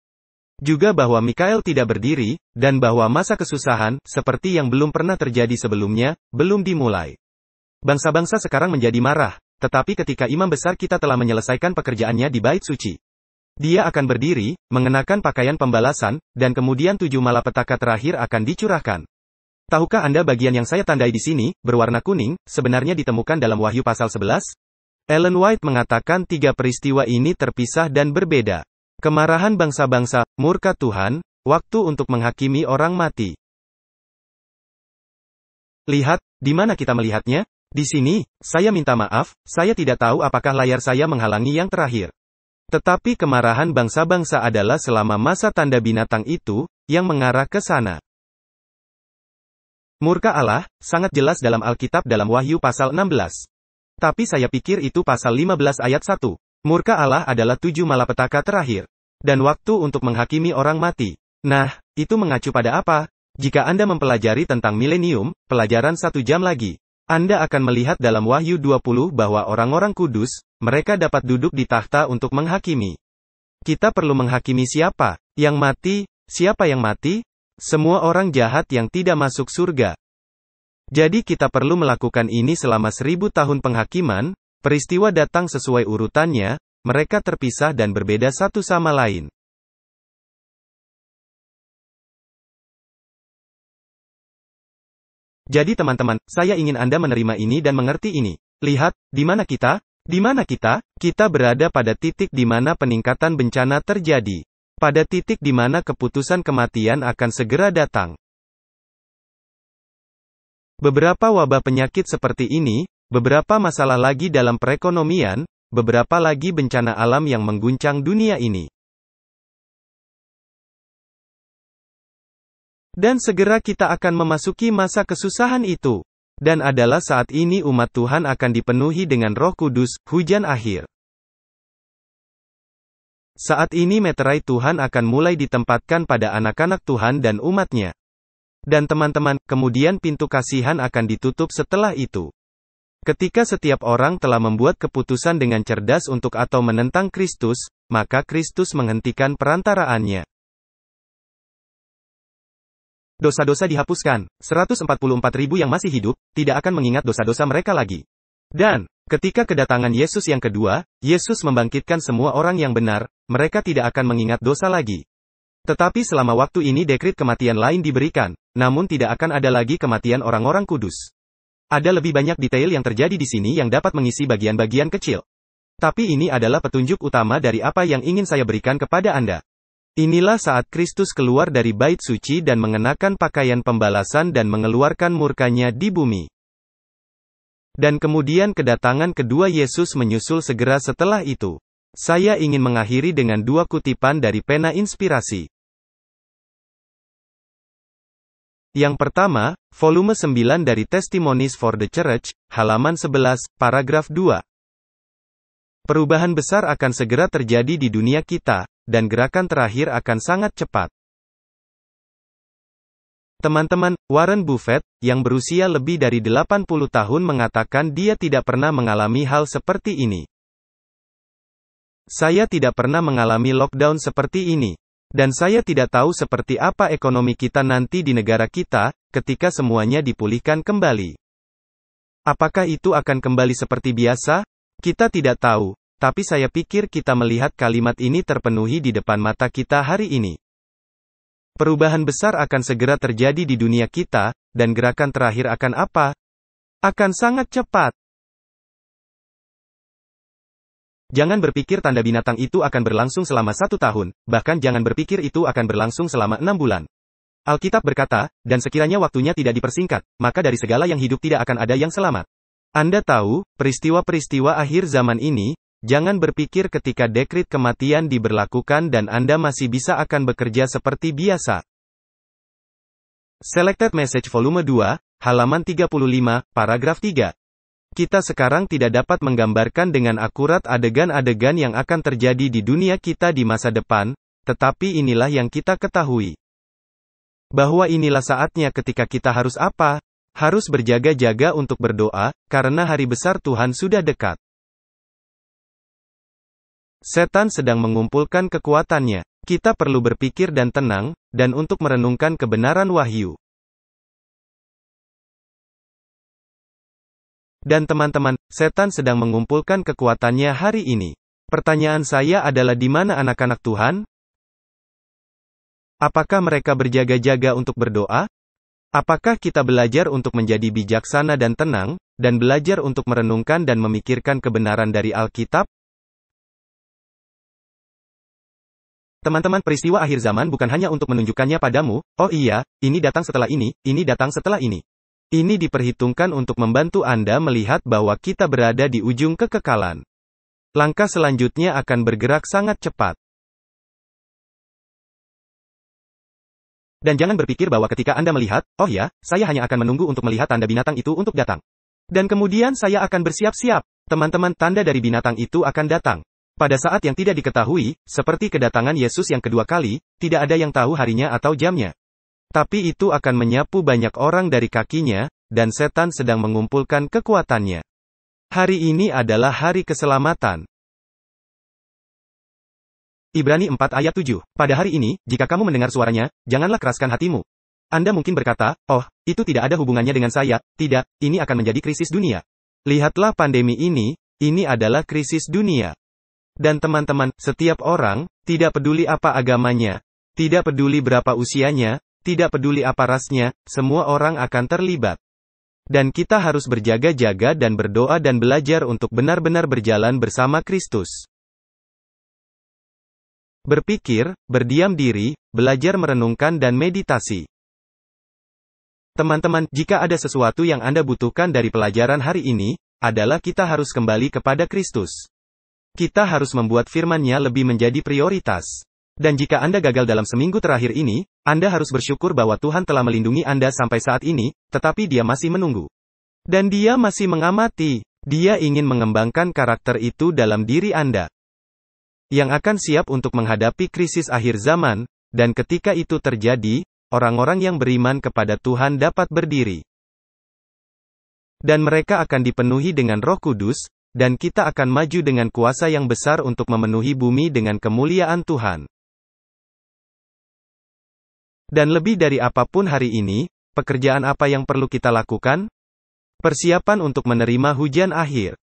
Juga bahwa Mikael tidak berdiri, dan bahwa masa kesusahan, seperti yang belum pernah terjadi sebelumnya, belum dimulai. Bangsa-bangsa sekarang menjadi marah, tetapi ketika imam besar kita telah menyelesaikan pekerjaannya di bait suci. Dia akan berdiri, mengenakan pakaian pembalasan, dan kemudian tujuh malapetaka terakhir akan dicurahkan. Tahukah Anda bagian yang saya tandai di sini, berwarna kuning, sebenarnya ditemukan dalam Wahyu pasal 11? Ellen White mengatakan tiga peristiwa ini terpisah dan berbeda. Kemarahan bangsa-bangsa, murka Tuhan, waktu untuk menghakimi orang mati. Lihat, di mana kita melihatnya? Di sini, saya minta maaf, saya tidak tahu apakah layar saya menghalangi yang terakhir. Tetapi kemarahan bangsa-bangsa adalah selama masa tanda binatang itu, yang mengarah ke sana. Murka Allah, sangat jelas dalam Alkitab dalam Wahyu pasal 16. Tapi saya pikir itu pasal 15 ayat 1. Murka Allah adalah tujuh malapetaka terakhir. Dan waktu untuk menghakimi orang mati. Nah, itu mengacu pada apa? Jika Anda mempelajari tentang milenium, pelajaran satu jam lagi. Anda akan melihat dalam Wahyu 20 bahwa orang-orang kudus, mereka dapat duduk di tahta untuk menghakimi. Kita perlu menghakimi siapa? Yang mati, siapa yang mati? Semua orang jahat yang tidak masuk surga. Jadi kita perlu melakukan ini selama seribu tahun penghakiman, peristiwa datang sesuai urutannya, mereka terpisah dan berbeda satu sama lain. Jadi teman-teman, saya ingin Anda menerima ini dan mengerti ini. Lihat, di mana kita? Di mana kita? Kita berada pada titik di mana peningkatan bencana terjadi pada titik di mana keputusan kematian akan segera datang. Beberapa wabah penyakit seperti ini, beberapa masalah lagi dalam perekonomian, beberapa lagi bencana alam yang mengguncang dunia ini. Dan segera kita akan memasuki masa kesusahan itu. Dan adalah saat ini umat Tuhan akan dipenuhi dengan roh kudus, hujan akhir. Saat ini meterai Tuhan akan mulai ditempatkan pada anak-anak Tuhan dan umatnya. Dan teman-teman, kemudian pintu kasihan akan ditutup setelah itu. Ketika setiap orang telah membuat keputusan dengan cerdas untuk atau menentang Kristus, maka Kristus menghentikan perantaraannya. Dosa-dosa dihapuskan, 144.000 yang masih hidup, tidak akan mengingat dosa-dosa mereka lagi. Dan, Ketika kedatangan Yesus yang kedua, Yesus membangkitkan semua orang yang benar, mereka tidak akan mengingat dosa lagi. Tetapi selama waktu ini dekrit kematian lain diberikan, namun tidak akan ada lagi kematian orang-orang kudus. Ada lebih banyak detail yang terjadi di sini yang dapat mengisi bagian-bagian kecil. Tapi ini adalah petunjuk utama dari apa yang ingin saya berikan kepada Anda. Inilah saat Kristus keluar dari bait suci dan mengenakan pakaian pembalasan dan mengeluarkan murkanya di bumi. Dan kemudian kedatangan kedua Yesus menyusul segera setelah itu. Saya ingin mengakhiri dengan dua kutipan dari pena inspirasi. Yang pertama, volume 9 dari Testimonies for the Church, halaman 11, paragraf 2. Perubahan besar akan segera terjadi di dunia kita, dan gerakan terakhir akan sangat cepat. Teman-teman, Warren Buffett, yang berusia lebih dari 80 tahun mengatakan dia tidak pernah mengalami hal seperti ini. Saya tidak pernah mengalami lockdown seperti ini. Dan saya tidak tahu seperti apa ekonomi kita nanti di negara kita, ketika semuanya dipulihkan kembali. Apakah itu akan kembali seperti biasa? Kita tidak tahu, tapi saya pikir kita melihat kalimat ini terpenuhi di depan mata kita hari ini. Perubahan besar akan segera terjadi di dunia kita, dan gerakan terakhir akan apa? Akan sangat cepat. Jangan berpikir tanda binatang itu akan berlangsung selama satu tahun, bahkan jangan berpikir itu akan berlangsung selama enam bulan. Alkitab berkata, dan sekiranya waktunya tidak dipersingkat, maka dari segala yang hidup tidak akan ada yang selamat. Anda tahu, peristiwa-peristiwa akhir zaman ini, Jangan berpikir ketika dekrit kematian diberlakukan dan Anda masih bisa akan bekerja seperti biasa. Selected Message Volume 2, halaman 35, paragraf 3. Kita sekarang tidak dapat menggambarkan dengan akurat adegan-adegan yang akan terjadi di dunia kita di masa depan, tetapi inilah yang kita ketahui. Bahwa inilah saatnya ketika kita harus apa? Harus berjaga-jaga untuk berdoa, karena hari besar Tuhan sudah dekat. Setan sedang mengumpulkan kekuatannya. Kita perlu berpikir dan tenang, dan untuk merenungkan kebenaran wahyu. Dan teman-teman, setan sedang mengumpulkan kekuatannya hari ini. Pertanyaan saya adalah di mana anak-anak Tuhan? Apakah mereka berjaga-jaga untuk berdoa? Apakah kita belajar untuk menjadi bijaksana dan tenang, dan belajar untuk merenungkan dan memikirkan kebenaran dari Alkitab? Teman-teman peristiwa akhir zaman bukan hanya untuk menunjukkannya padamu, oh iya, ini datang setelah ini, ini datang setelah ini. Ini diperhitungkan untuk membantu Anda melihat bahwa kita berada di ujung kekekalan. Langkah selanjutnya akan bergerak sangat cepat. Dan jangan berpikir bahwa ketika Anda melihat, oh ya, saya hanya akan menunggu untuk melihat tanda binatang itu untuk datang. Dan kemudian saya akan bersiap-siap. Teman-teman, tanda dari binatang itu akan datang. Pada saat yang tidak diketahui, seperti kedatangan Yesus yang kedua kali, tidak ada yang tahu harinya atau jamnya. Tapi itu akan menyapu banyak orang dari kakinya, dan setan sedang mengumpulkan kekuatannya. Hari ini adalah hari keselamatan. Ibrani 4 ayat 7. Pada hari ini, jika kamu mendengar suaranya, janganlah keraskan hatimu. Anda mungkin berkata, oh, itu tidak ada hubungannya dengan saya, tidak, ini akan menjadi krisis dunia. Lihatlah pandemi ini, ini adalah krisis dunia. Dan teman-teman, setiap orang, tidak peduli apa agamanya, tidak peduli berapa usianya, tidak peduli apa rasnya, semua orang akan terlibat. Dan kita harus berjaga-jaga dan berdoa dan belajar untuk benar-benar berjalan bersama Kristus. Berpikir, berdiam diri, belajar merenungkan dan meditasi. Teman-teman, jika ada sesuatu yang Anda butuhkan dari pelajaran hari ini, adalah kita harus kembali kepada Kristus. Kita harus membuat firman-Nya lebih menjadi prioritas. Dan jika Anda gagal dalam seminggu terakhir ini, Anda harus bersyukur bahwa Tuhan telah melindungi Anda sampai saat ini, tetapi Dia masih menunggu. Dan Dia masih mengamati. Dia ingin mengembangkan karakter itu dalam diri Anda. Yang akan siap untuk menghadapi krisis akhir zaman, dan ketika itu terjadi, orang-orang yang beriman kepada Tuhan dapat berdiri. Dan mereka akan dipenuhi dengan Roh Kudus, dan kita akan maju dengan kuasa yang besar untuk memenuhi bumi dengan kemuliaan Tuhan. Dan lebih dari apapun hari ini, pekerjaan apa yang perlu kita lakukan? Persiapan untuk menerima hujan akhir.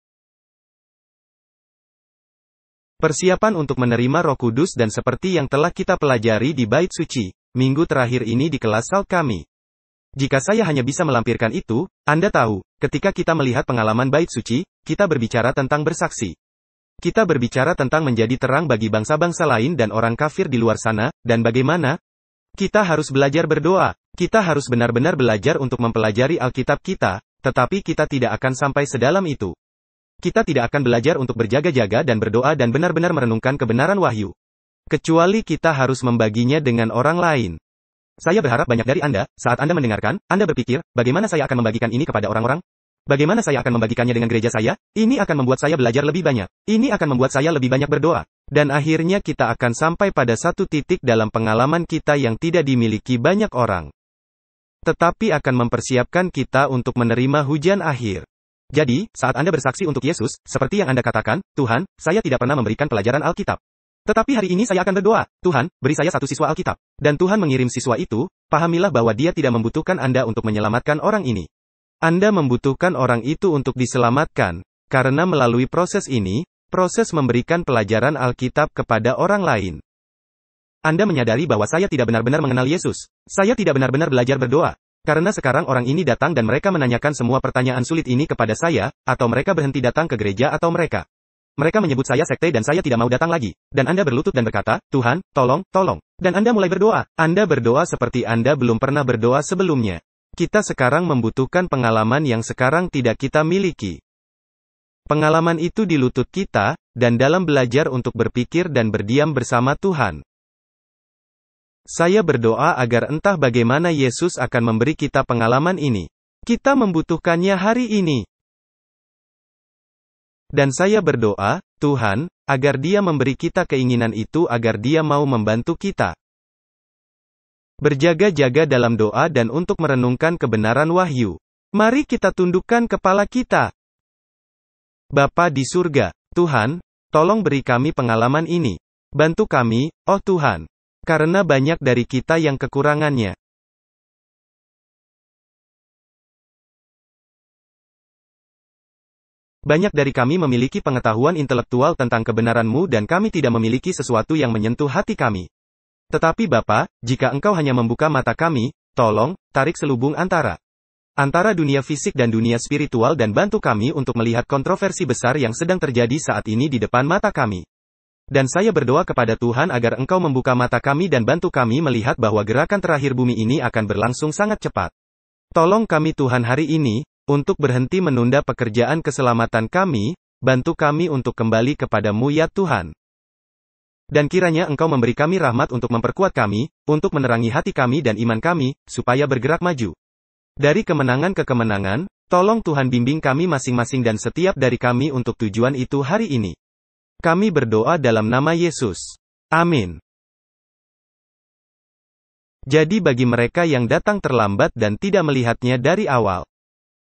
Persiapan untuk menerima Roh Kudus dan seperti yang telah kita pelajari di bait suci, minggu terakhir ini di kelas sal kami, jika saya hanya bisa melampirkan itu, Anda tahu, ketika kita melihat pengalaman bait suci, kita berbicara tentang bersaksi. Kita berbicara tentang menjadi terang bagi bangsa-bangsa lain dan orang kafir di luar sana, dan bagaimana kita harus belajar berdoa. Kita harus benar-benar belajar untuk mempelajari Alkitab kita, tetapi kita tidak akan sampai sedalam itu. Kita tidak akan belajar untuk berjaga-jaga dan berdoa dan benar-benar merenungkan kebenaran wahyu. Kecuali kita harus membaginya dengan orang lain. Saya berharap banyak dari Anda, saat Anda mendengarkan, Anda berpikir, bagaimana saya akan membagikan ini kepada orang-orang? Bagaimana saya akan membagikannya dengan gereja saya? Ini akan membuat saya belajar lebih banyak. Ini akan membuat saya lebih banyak berdoa. Dan akhirnya kita akan sampai pada satu titik dalam pengalaman kita yang tidak dimiliki banyak orang. Tetapi akan mempersiapkan kita untuk menerima hujan akhir. Jadi, saat Anda bersaksi untuk Yesus, seperti yang Anda katakan, Tuhan, saya tidak pernah memberikan pelajaran Alkitab. Tetapi hari ini saya akan berdoa, Tuhan, beri saya satu siswa Alkitab. Dan Tuhan mengirim siswa itu, pahamilah bahwa dia tidak membutuhkan Anda untuk menyelamatkan orang ini. Anda membutuhkan orang itu untuk diselamatkan, karena melalui proses ini, proses memberikan pelajaran Alkitab kepada orang lain. Anda menyadari bahwa saya tidak benar-benar mengenal Yesus. Saya tidak benar-benar belajar berdoa. Karena sekarang orang ini datang dan mereka menanyakan semua pertanyaan sulit ini kepada saya, atau mereka berhenti datang ke gereja atau mereka mereka menyebut saya sekte dan saya tidak mau datang lagi. Dan Anda berlutut dan berkata, Tuhan, tolong, tolong. Dan Anda mulai berdoa. Anda berdoa seperti Anda belum pernah berdoa sebelumnya. Kita sekarang membutuhkan pengalaman yang sekarang tidak kita miliki. Pengalaman itu di lutut kita, dan dalam belajar untuk berpikir dan berdiam bersama Tuhan. Saya berdoa agar entah bagaimana Yesus akan memberi kita pengalaman ini. Kita membutuhkannya hari ini. Dan saya berdoa, Tuhan, agar Dia memberi kita keinginan itu agar Dia mau membantu kita. Berjaga-jaga dalam doa dan untuk merenungkan kebenaran wahyu. Mari kita tundukkan kepala kita. Bapa di surga, Tuhan, tolong beri kami pengalaman ini. Bantu kami, oh Tuhan. Karena banyak dari kita yang kekurangannya. Banyak dari kami memiliki pengetahuan intelektual tentang kebenaranmu dan kami tidak memiliki sesuatu yang menyentuh hati kami. Tetapi Bapa, jika engkau hanya membuka mata kami, tolong, tarik selubung antara antara dunia fisik dan dunia spiritual dan bantu kami untuk melihat kontroversi besar yang sedang terjadi saat ini di depan mata kami. Dan saya berdoa kepada Tuhan agar engkau membuka mata kami dan bantu kami melihat bahwa gerakan terakhir bumi ini akan berlangsung sangat cepat. Tolong kami Tuhan hari ini, untuk berhenti menunda pekerjaan keselamatan kami, bantu kami untuk kembali kepadamu ya Tuhan. Dan kiranya engkau memberi kami rahmat untuk memperkuat kami, untuk menerangi hati kami dan iman kami, supaya bergerak maju. Dari kemenangan ke kemenangan, tolong Tuhan bimbing kami masing-masing dan setiap dari kami untuk tujuan itu hari ini. Kami berdoa dalam nama Yesus. Amin. Jadi bagi mereka yang datang terlambat dan tidak melihatnya dari awal,